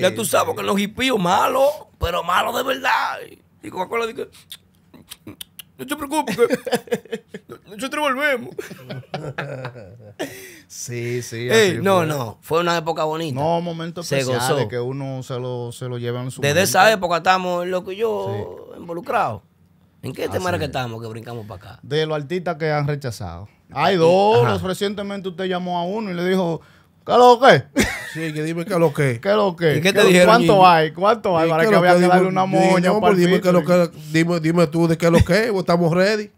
ya tú sabes que los hipíos malos, pero malos de verdad. Y la cola dije, no te preocupes, nosotros volvemos. Sí, sí. no, no, fue una época bonita. No, momentos especiales que uno se lo, se lo lleva en su Desde esa época estamos, lo que yo, involucrado ¿En qué tema que estamos que brincamos para acá? De los artistas que han rechazado. Hay dos. Recientemente usted llamó a uno y le dijo, ¿Qué es lo que? Sí, que dime qué es lo que. ¿Qué es lo que? ¿Y qué te dijeron? ¿Cuánto hay? ¿Cuánto hay? Para que, que a que darle una moña. No, pues dime, qué lo que, dime, dime tú de qué es lo que. Estamos ready.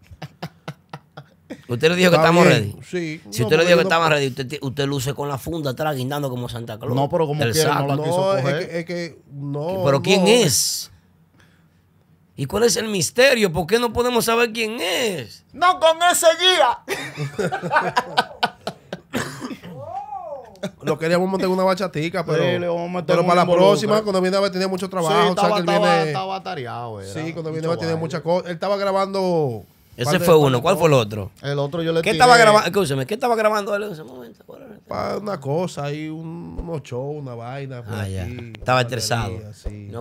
Usted le dijo que estamos ready. Sí. Si usted le pues dijo que estamos ready, usted, luce con la funda atrás guindando como Santa Claus. No, pero como quiera. no la quiso coger. Es que, no. Pero ¿quién es? ¿Y cuál es el misterio? ¿Por qué no podemos saber quién es? No, con ese guía. lo queríamos montar en una bachatica, pero, pero para la próxima, cuando viene a ver, Tiene mucho trabajo. estaba, o él estaba, Sí, cuando viene a ver, muchas cosas. Él estaba grabando. Ese fue uno. ¿Cuál fue el otro? El otro yo le ¿Qué estaba grabando? Escúchame, ¿qué estaba grabando él en ese momento? Para una cosa, ahí un, unos shows, una vaina. ah, ya. Estaba estresado.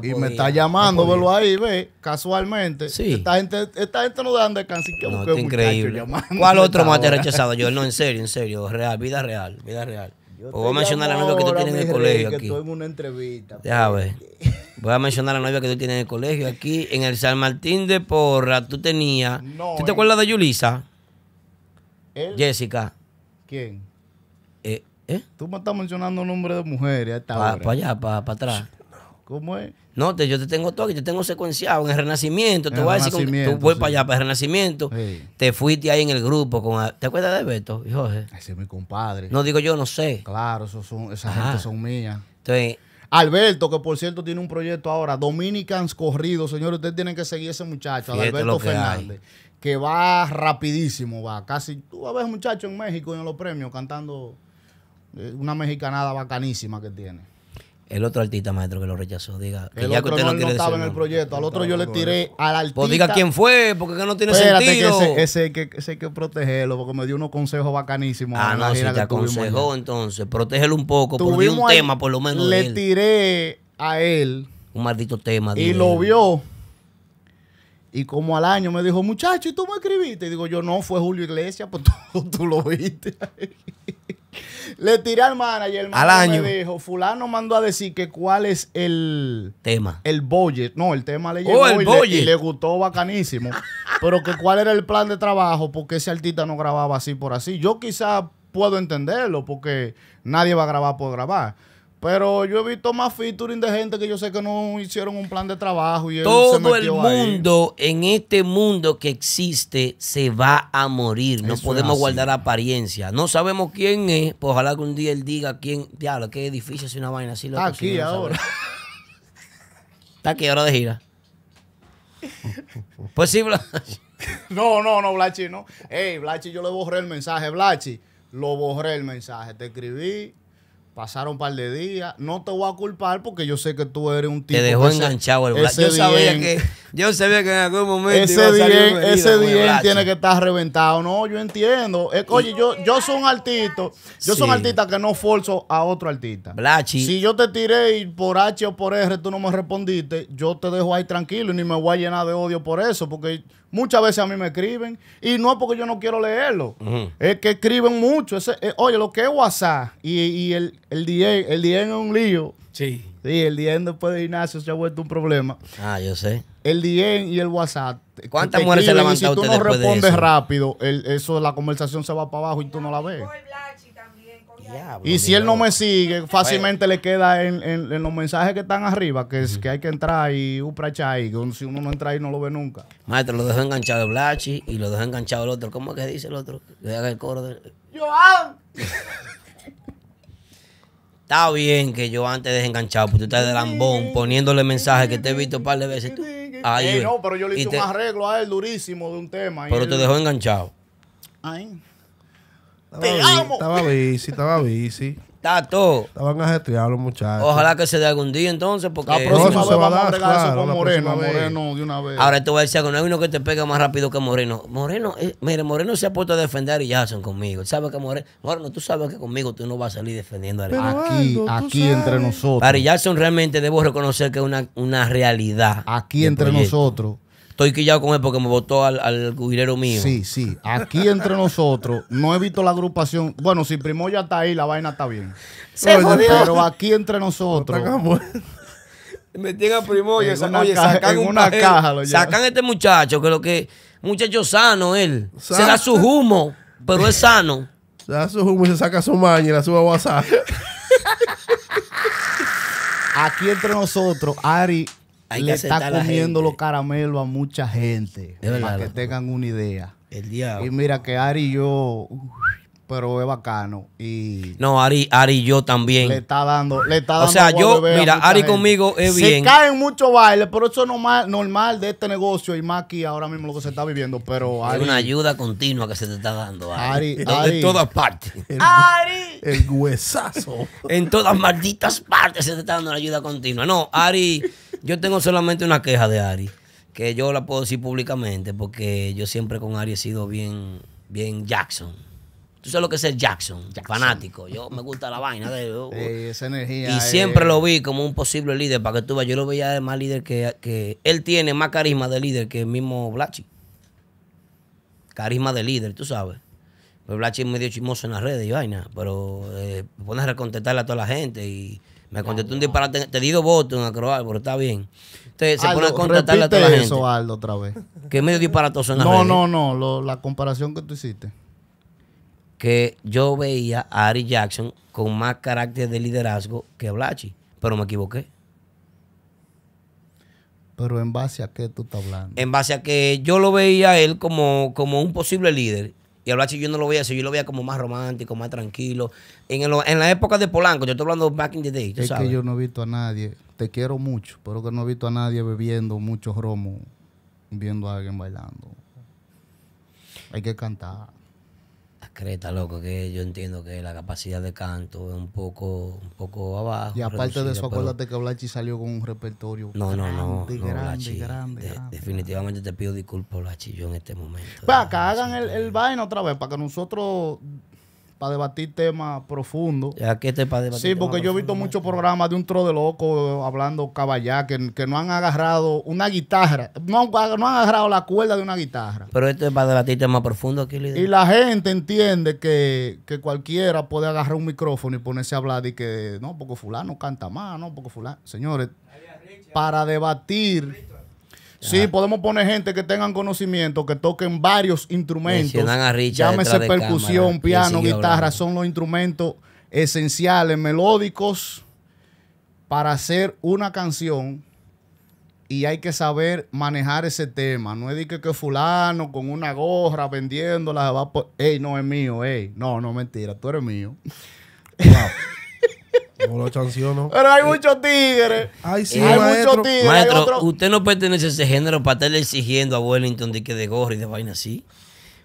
y me está llamando, ahí, ve, casualmente. Sí. Esta gente, esta gente no dejan descansar. Que no, increíble. ¿Cuál otro más te ha rechazado yo? No, en serio, en serio. Real, vida real, vida real. Pues voy a mencionar a la novia que tú tienes en el colegio. Aquí. en pues. Voy a mencionar a la novia que tú tienes en el colegio. Aquí en el San Martín de Porra, tú tenías. ¿Tú te eh. acuerdas de Yulisa? Jessica. ¿Quién? Eh, eh, Tú me estás mencionando nombres de mujeres. Para pa allá, para atrás. ¿Cómo es? No, yo te tengo todo, yo tengo secuenciado en el Renacimiento. Te voy a decir, tú para allá, para el Renacimiento. Te fuiste ahí en el grupo. con ¿Te acuerdas de Alberto? Jorge? Ese es mi compadre. No digo yo, no sé. Claro, esos son, esas gente son mías. Entonces, Alberto, que por cierto tiene un proyecto ahora, Dominicans corrido Señores, ustedes tienen que seguir ese muchacho, Alberto Fernández, que va rapidísimo, va casi. Tú vas a ver muchacho en México en los premios cantando eh, una mexicanada bacanísima que tiene. El otro artista, maestro, que lo rechazó. Diga. El ya otro que usted no, estaba en el proyecto. Al otro yo le tiré al artista. Pues diga quién fue, porque no tiene sentido. Que ese, hay que, protegerlo, porque me dio unos consejos bacanísimos. Ah, no, si te aconsejó, entonces, protégelo un poco, porque un tema, por lo menos. Le tiré a él. Un maldito tema. Y lo vio. Y como al año me dijo, muchacho, ¿y tú me escribiste? Y digo, yo no, fue Julio Iglesias, pues tú, lo viste. Le tiré al manager. El manager Me dijo, fulano mandó a decir que cuál es el... Tema. El budget. No, el tema le oh, y, le, gustó bacanísimo. pero que cuál era el plan de trabajo, porque ese artista no grababa así por así. Yo quizá puedo entenderlo, porque nadie va a grabar por grabar pero yo he visto más featuring de gente que yo sé que no hicieron un plan de trabajo. Y Todo el mundo en este mundo que existe se va a morir. No podemos guardar apariencia. No sabemos quién es. Pues ojalá que un día él diga quién. Diablo, qué edificio es una vaina así. Está aquí ahora. Está aquí ahora de gira. pues sí, Blachi. no, no, no, Blachi, no. Ey, Blachi, yo le borré el mensaje. Blachi, lo borré el mensaje. Te escribí. Pasaron un par de días. No te voy a culpar porque yo sé que tú eres un tipo. Te dejó enganchado el brazo. Yo sabía que yo sabía que en algún momento. Ese día ese bien tiene que estar reventado. No, yo entiendo. oye, yo, yo soy un artista. Yo soy un artista que no forzo a otro artista. Blachi. Si yo te tiré por H o por R tú no me respondiste, yo te dejo ahí tranquilo y ni me voy a llenar de odio por eso. Porque muchas veces a mí me escriben y no es porque yo no quiero leerlo. Es que escriben mucho. Ese, eh, oye, lo que es WhatsApp y el el DM, el DM es un lío. Sí. Sí, el DM después de Ignacio se ha vuelto un problema. Ah, yo sé. El DM y el WhatsApp. ¿Cuántas mujeres se levantan ustedes? Si tú no respondes rápido, eso, la conversación se va para abajo y tú no la ves. y si él no me sigue, fácilmente le queda en, los mensajes que están arriba, que es que hay que entrar y uprachar y si uno no entra ahí no lo ve nunca. Maestro, lo deja enganchado el Blachi y lo deja enganchado el otro. ¿Cómo es que dice el otro? Le haga el coro de... ¡Joan! Está bien que yo antes desenganchado, porque tú estás de lambón, poniéndole mensajes que te he visto un par de veces. Tú, ay, eh, no, pero yo le hice te, un arreglo a él durísimo de un tema. Pero te dejó enganchado. Ay. te Estaba bici, estaba bici. Tato. Estaban gestionar los muchachos. Ojalá que se dé algún día entonces, porque. La se va a dar, Moreno, Ahora tú vas a decir que no hay uno que te pega más rápido que Moreno. Moreno, eh, mire, Moreno se ha puesto a defender y ya conmigo. Sabe que Moreno, Moreno, tú sabes que conmigo tú no vas a salir defendiendo a Aquí, aquí entre nosotros. Para Jackson realmente debo reconocer que es una, una realidad. Aquí entre nosotros Estoy quillado con él porque me votó al, al guirero mío. Sí, sí. Aquí entre nosotros, no he visto la agrupación. Bueno, si Primo ya está ahí, la vaina está bien. Se pero, pero aquí entre nosotros. Metían a Primo y sacan, oye, sacan, una caja, sacan a este muchacho, que lo que. Muchacho sano él. Se da su humo, pero es sano. Se da su humo y se saca su maña y la sube a WhatsApp. aquí entre nosotros, Ari le está comiendo los caramelos a mucha gente. para que tengan una idea. El diablo. Y mira que Ari y yo pero es bacano. Y no, Ari, Ari yo también. Le está dando, le está dando. O sea, yo, mira, Ari conmigo es bien. Se caen muchos bailes, pero eso es normal, normal de este negocio y más aquí ahora mismo lo que se está viviendo. Pero Es una ayuda continua que se te está dando, Ari. Ari, de, todas partes. Ari. El huesazo. en todas malditas partes se te está dando la ayuda continua. No, Ari, yo tengo solamente una queja de Ari, que yo la puedo decir públicamente, porque yo siempre con Ari he sido bien, bien Jackson. Tú sabes lo que es el Jackson, fanático. Yo me gusta la vaina de él oh. esa energía. Y siempre lo vi como un posible líder para que tú Yo lo veía más líder que, él tiene más carisma de líder que el mismo Blachi. Carisma de líder, tú sabes. Pero pues Blachi es medio chismoso en las redes y vaina. Pero eh, pones a recontestarle a toda la gente y me contestó un disparate. Te di dos votos en pero está bien. Usted se pone a contestarle a toda la gente. eso, Aldo, otra vez. Que medio disparatoso en las No, no, no. la comparación que tú hiciste que yo veía a Ari Jackson con más carácter de liderazgo que a Blachi, pero me equivoqué. Pero en base a qué tú estás hablando? En base a que yo lo veía a él como, como un posible líder. Y a Blachi yo no lo veía así, yo lo veía como más romántico, más tranquilo. En, la época de Polanco, yo estoy hablando back in the day. es que yo no he visto a nadie, te quiero mucho, pero que no he visto a nadie bebiendo mucho romo, viendo a alguien bailando. Hay que cantar creta, loco, que yo entiendo que la capacidad de canto es un poco, un poco abajo. Y aparte de eso, acuérdate que Blachi salió con un repertorio no, no, no, Definitivamente te pido disculpas, Blachi, yo en este momento. Para que hagan el, el otra vez, para que nosotros para debatir temas profundos. Aquí este para debatir Sí, porque yo he visto muchos programas de un tro de loco eh, hablando caballá que, no han agarrado una guitarra, no, no, han agarrado la cuerda de una guitarra. Pero esto es para debatir temas profundos aquí. Y la gente entiende que, que, cualquiera puede agarrar un micrófono y ponerse a hablar y que no, porque fulano canta más, no, porque fulano. Señores, para debatir Sí, podemos poner gente que tengan conocimiento, que toquen varios instrumentos. A llámese percusión, piano, guitarra, son los instrumentos esenciales, melódicos, para hacer una canción. Y hay que saber manejar ese tema. No es de que, fulano con una gorra vendiéndola va Ey, no es mío, ey. No, no, mentira, tú eres mío. No lo Pero hay eh, muchos tigres. hay muchos tigres. Maestro, usted no pertenece a ese género para estarle exigiendo a Wellington de que de gorra y de vaina así.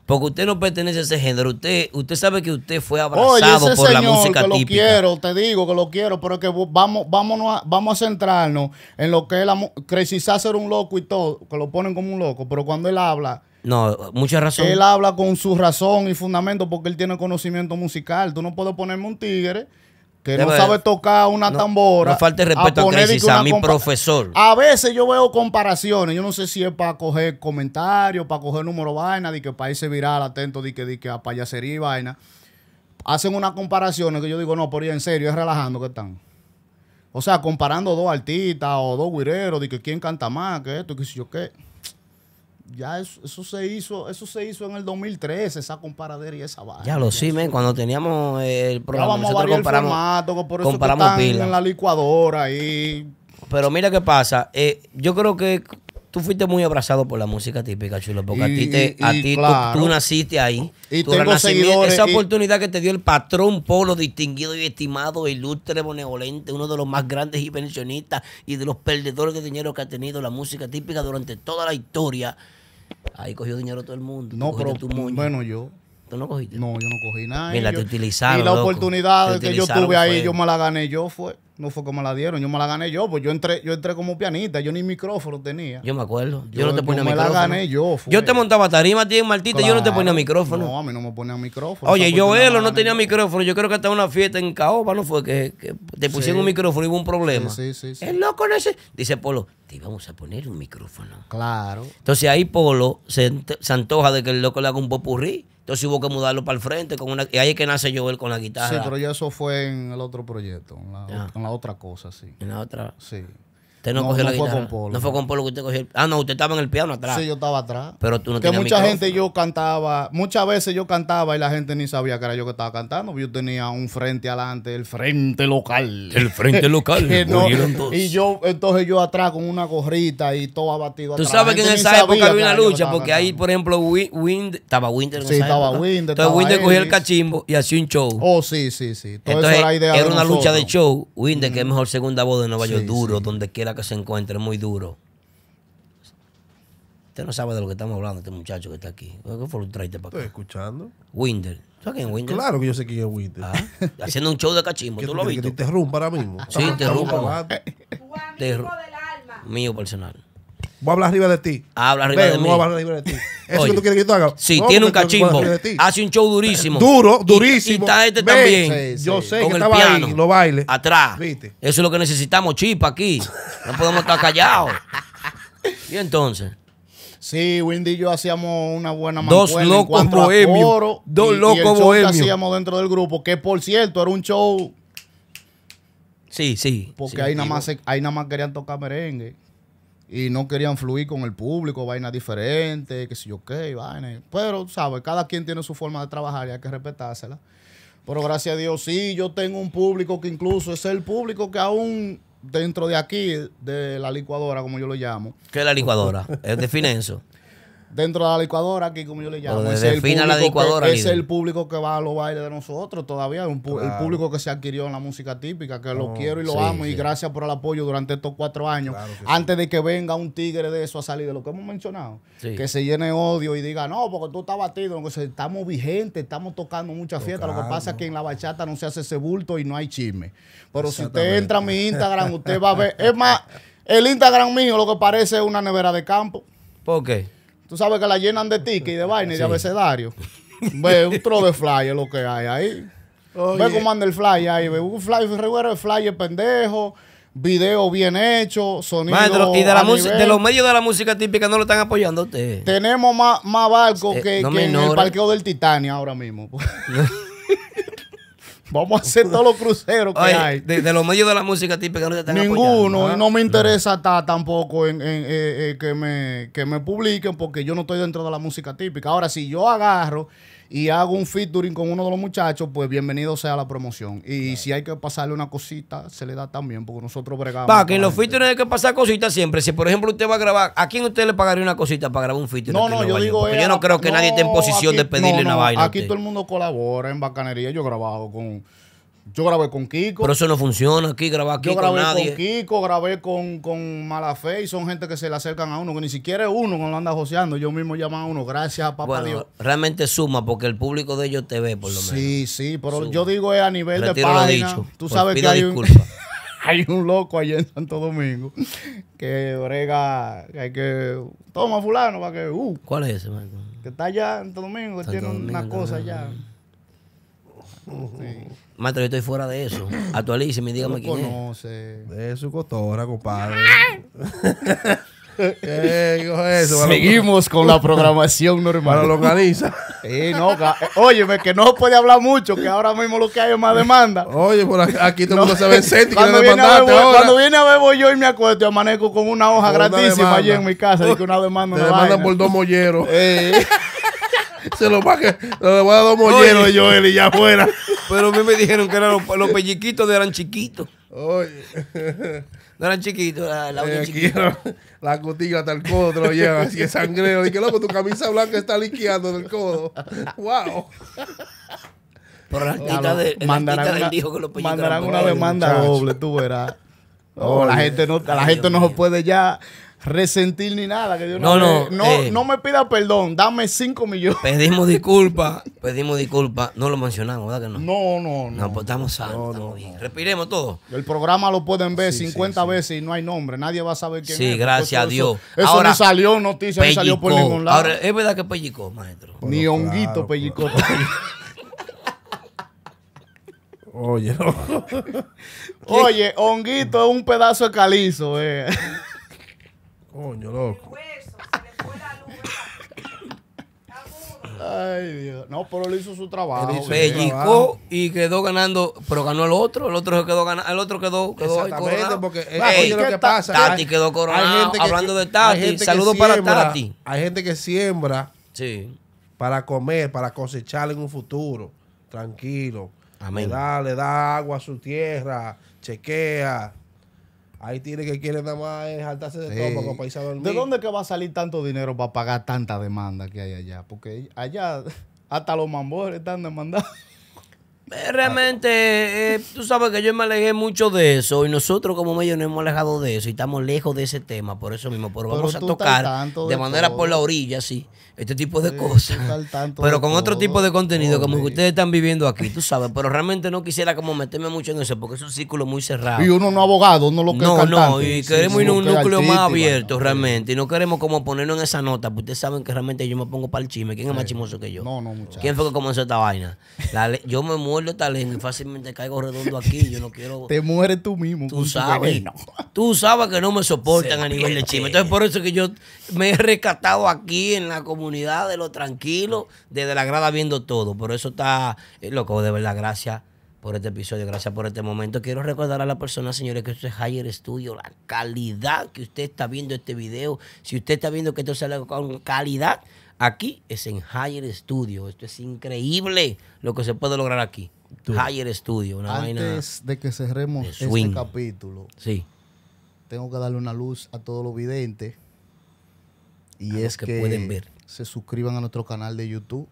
Porque usted no pertenece a ese género. Usted, usted sabe que usted fue abrazado por la música que lo quiero, te digo que lo quiero, pero que vamos, vámonos a, vamos a centrarnos en lo que es la ser ser un loco y todo, que lo ponen como un loco, pero cuando él habla. No, mucha razón. Él habla con su razón y fundamento porque él tiene conocimiento musical. Tú no puedes ponerme un tigre que no sabe tocar una tambora. No falta respeto a, mi profesor. A veces yo veo comparaciones, yo no sé si es para coger comentarios, para coger número vaina, de que irse viral, atento, de que, a payasería y vaina. Hacen unas comparaciones que yo digo, no, por en serio, es relajando que están. O sea, comparando dos artistas o dos guireros, de que quién canta más, que esto, que si yo qué ya eso, eso, se hizo, eso se hizo en el 2013, esa comparadera y esa vaina. Ya lo sí, men, cuando teníamos eh, el programa ya vamos comparamos, el formato, por eso que están en la licuadora ahí. Pero mira qué pasa, eh, yo creo que tú fuiste muy abrazado por la música típica, chulo, porque a ti, te, a ti tú, naciste ahí. Y tu seguidores, esa oportunidad que te dio el patrón Polo, distinguido y estimado, ilustre, benevolente, uno de los más grandes inversionistas y de los perdedores de dinero que ha tenido la música típica durante toda la historia. Ahí cogió dinero todo el mundo. No, pero bueno, yo no yo no cogí nada. Y la oportunidad que yo tuve ahí, yo me la gané yo, fue. No fue como la dieron, yo me la gané yo, pues yo entré, yo entré como pianista, yo ni micrófono tenía. Yo me acuerdo, yo, no te ponía a micrófono. yo, te montaba tarima, en Martita, yo no te ponía micrófono. No, a mí no me a micrófono. Oye, yo él no tenía micrófono, yo creo que hasta una fiesta en Caoba, ¿no fue? Que, te pusieron un micrófono y hubo un problema. El loco ese, dice Polo, te íbamos a poner un micrófono. Claro. Entonces ahí Polo se, se antoja de que el loco le haga un popurrí. Entonces hubo que mudarlo para el frente. Con una, y ahí es que nace Joel con la guitarra. Sí, pero ya eso fue en el otro proyecto, en la, en la otra cosa, sí. En la otra. Sí no, fue Con Polo. No fue con Polo que usted cogió. Ah, no, usted estaba en el piano atrás. Sí, yo estaba atrás. Pero tú no Que mucha gente yo cantaba, muchas veces yo cantaba y la gente ni sabía que era yo que estaba cantando. Yo tenía un frente adelante, el frente local. El frente local. no, y yo, entonces yo atrás con una gorrita y todo abatido. Tú sabes que en esa época había una lucha, porque ahí, por ejemplo, Wind, estaba Winter Sí, estaba época. Entonces Winter cogió el cachimbo y hacía un show. Oh, sí, sí, sí. entonces, era Era una lucha de show. Winder, que es mejor segunda voz de Nueva York, duro, donde quiera que se encuentre muy duro. Usted no sabe de lo que estamos hablando, este muchacho que está aquí. ¿Qué fue lo que para acá? Estoy escuchando. Winder. ¿Sabes quién es Claro que yo sé quién es Winder. Ah, haciendo un show de cachimbo. ¿Tú lo viste? Que te interrumpa ahora mismo. Sí, te interrumpa. Mío personal voy a hablar arriba de ti. Habla arriba de mí. voy a hablar arriba de ti. Eso que tú quieres que yo haga. Sí, tiene un cachimbo. Hace un show durísimo. Duro, durísimo. Y, está este también. yo sé Con que el estaba piano, ahí, lo baile. Atrás. ¿Viste? Eso es lo que necesitamos, chipa, aquí. No podemos estar callados. ¿Y entonces? Sí, Windy y yo hacíamos una buena Dos locos bohemios. Dos locos bohemios. hacíamos dentro del grupo, que por cierto era un show. Sí, sí. Porque ahí, nada más, ahí nada más querían tocar merengue y no querían fluir con el público, vainas diferentes, que si yo qué, vaina Pero, ¿sabes? Cada quien tiene su forma de trabajar y hay que respetársela. Pero gracias a Dios, sí, yo tengo un público que incluso es el público que aún dentro de aquí, de la licuadora, como yo lo llamo. ¿Qué es la licuadora? ¿Es de eso dentro de la licuadora, aquí como yo le llamo. Es el, público que, es el público que va a los bailes de nosotros todavía, el público que se adquirió en la música típica, que lo oh, quiero y lo amo, y gracias por el apoyo durante estos cuatro años, antes de que venga un tigre de eso a salir de lo que hemos mencionado, que se llene odio y diga, no, porque tú estás batido, estamos vigentes, estamos tocando muchas fiestas, lo que pasa es que en la bachata no se hace ese bulto y no hay chisme. Pero si usted entra a mi Instagram, usted va a ver, es más, el Instagram mío lo que parece es una nevera de campo. ¿Por qué? Tú sabes que la llenan de tickets y de vaina y de abecedario. Ve, un tro de flyer lo que hay ahí. Ve cómo anda el flyer ahí. Ve, un flyer, flyer pendejo video bien hecho, sonido. y de, de los medios de la música típica no lo están apoyando a Tenemos más, más barcos eh, que, que en el parqueo del Titania ahora mismo. Vamos a hacer todos los cruceros que hay. De, los medios de la música típica no Ninguno. y ¿eh? no me interesa tampoco en, eh, eh, que, me, que me publiquen porque yo no estoy dentro de la música típica. Ahora, si yo agarro y hago un featuring con uno de los muchachos, pues bienvenido sea la promoción. Y si hay que pasarle una cosita, se le da también, porque nosotros bregamos. Para que en los featuring hay que pasar cositas siempre. Si, por ejemplo, usted va a grabar, ¿a quién usted le pagaría una cosita para grabar un featuring? No, no, yo digo. Porque yo no creo que nadie esté en posición de pedirle una vaina. Aquí todo el mundo colabora en bacanería. Yo he grabado con yo grabé con Kiko. Pero eso no funciona aquí, grabar Yo grabé con, Kiko, grabé con, con fe y son gente que se le acercan a uno, que ni siquiera uno cuando lo anda joseando. Yo mismo llamo a uno, gracias papá Realmente suma porque el público de ellos te ve, por lo menos. Sí, sí, pero yo digo es a nivel de página. Dicho. Tú pues sabes que hay un, loco allá en Santo Domingo que brega, que hay que... Toma fulano para que... Uh, ¿Cuál es ese, Que está allá en Santo Domingo, que tiene una cosa allá. Maestro, yo estoy fuera de eso. Actualíceme, dígame quién conoce. es. De su cotora, compadre. eso? Seguimos con la programación normal. Para lo Sí, no, óyeme, que no puede hablar mucho, que ahora mismo lo que hay es más demanda. Oye, por aquí, todo el mundo se ve cuando, viene cuando viene a ver yo y me acuesto, y amanezco con una hoja gratis gratísima allí en mi casa, que una demanda. Te demandan por dos molleros. Eh. Se lo va le voy a dar dos molleros de Joel y ya fuera. Pero a mí me dijeron que eran los, pelliquitos eran chiquitos. Oye. No eran chiquitos, la, la eh, chiquita. la cotilla hasta el codo te lo llevan así de sangrero. que loco, tu camisa blanca está liqueando del codo. ¡Wow! Por la tita de, mandarán una, dijo que los mandarán una demanda doble, tú verás. la gente no, la gente no se puede ya resentir ni nada. Que Dios no, no, no, me eh. pida perdón, dame 5 millones. Pedimos disculpas, pedimos disculpas. No lo mencionamos, ¿verdad que no? No, no, no. no pues bien. Respiremos todo. El programa lo pueden ver 50 veces y no hay nombre, nadie va a saber quién es. Sí, gracias a Dios. Eso, ahora, no salió noticia, no salió por ningún lado. Ahora, es verdad que pellicó, maestro. ni honguito pellicó. Oye, Oye, honguito es un pedazo de calizo, eh. Coño, loco. Ay, Dios. No, pero él hizo su trabajo. Pellicó y quedó ganando, pero ganó el otro, el otro quedó ganando, el otro quedó, quedó Exactamente, porque eh, que pasa. Tati quedó coronado. Hablando de Tati, saludos para Tati. Hay gente que siembra sí. para comer, para cosechar en un futuro, tranquilo. Amén. le da agua a su tierra, chequea, Ahí tiene que quieren nada más saltarse de todo para irse a dormir. ¿De dónde que va a salir tanto dinero para pagar tanta demanda que hay allá? Porque allá hasta los mambores están demandados. Eh, realmente, eh, tú sabes que yo me alejé mucho de eso y nosotros como medio nos hemos alejado de eso y estamos lejos de ese tema, por eso mismo, pero, vamos a tocar de, manera por la orilla, sí este tipo de cosas. Pero con otro tipo de contenido, como que ustedes están viviendo aquí, tú sabes. Pero realmente no quisiera como meterme mucho en eso, porque es un círculo muy cerrado. Y uno no abogado, no lo que No, no, y queremos ir a un núcleo más abierto realmente. Y no queremos como ponernos en esa nota, porque ustedes saben que realmente yo me pongo para el chisme. ¿Quién es más chimoso que yo? No, no, muchachos. ¿Quién fue que comenzó esta vaina? yo me muero esta lengua y fácilmente caigo redondo aquí. Yo no quiero. Te mueres tú mismo. Tú sabes. Tú sabes que no me soportan a nivel de chisme. Entonces, por eso que yo me he rescatado aquí en la comunidad comunidad de lo tranquilo, desde la grada viendo todo. Por eso está, eh, loco, de verdad, gracias por este episodio, gracias por este momento. Quiero recordar a la persona, señores, que esto es Higher Studio, la calidad que usted está viendo este video. Si usted está viendo que esto sale con calidad, aquí es en Higher Studio. Esto es increíble lo que se puede lograr aquí. Higher Studio, una Antes de que cerremos este capítulo, sí. tengo que darle una luz a todos los videntes. Y es que pueden ver se suscriban a nuestro canal de YouTube,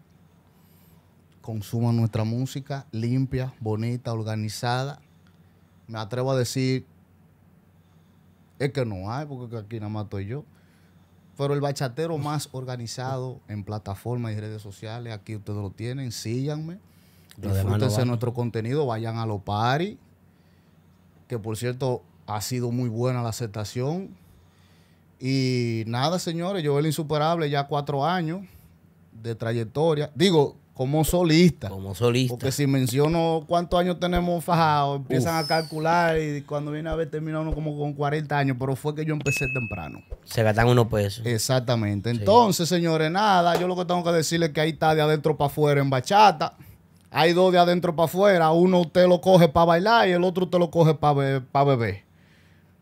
consuman nuestra música limpia, bonita, organizada. Me atrevo a decir, es que no hay, porque aquí nada más estoy yo. Pero el bachatero más organizado en plataformas y redes sociales, aquí ustedes lo tienen, síganme. Disfrútense nuestro contenido, vayan a los paris, que por cierto ha sido muy buena la aceptación. Y nada, señores, yo el insuperable ya cuatro años de trayectoria. Digo, como solista. Como solista. Porque si menciono cuántos años tenemos fajados, empiezan a calcular y cuando viene a ver termina uno como con 40 años, pero fue que yo empecé temprano. Se gastan unos pesos. Exactamente. Entonces, señores, nada, yo lo que tengo que decirles es que ahí está de adentro para afuera en bachata. Hay dos de adentro para afuera. Uno usted lo coge para bailar y el otro usted lo coge para ver, para beber.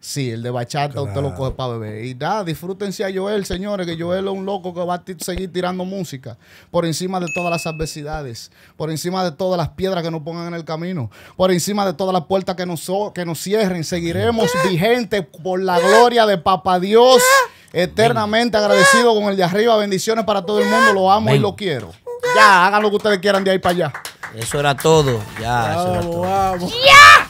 Sí, el de bachata usted lo coge para beber. Y da, disfrútense a Joel, señores, que Joel es un loco que va a seguir tirando música por encima de todas las adversidades, por encima de todas las piedras que nos pongan en el camino, por encima de todas las puertas que nos, que nos cierren. Seguiremos vigentes por la gloria de Papá Dios. Eternamente agradecido con el de arriba. Bendiciones para todo el mundo. Lo amo y lo quiero. Ya, hagan lo que ustedes quieran de ahí para allá. Eso era todo. Ya, eso Ya.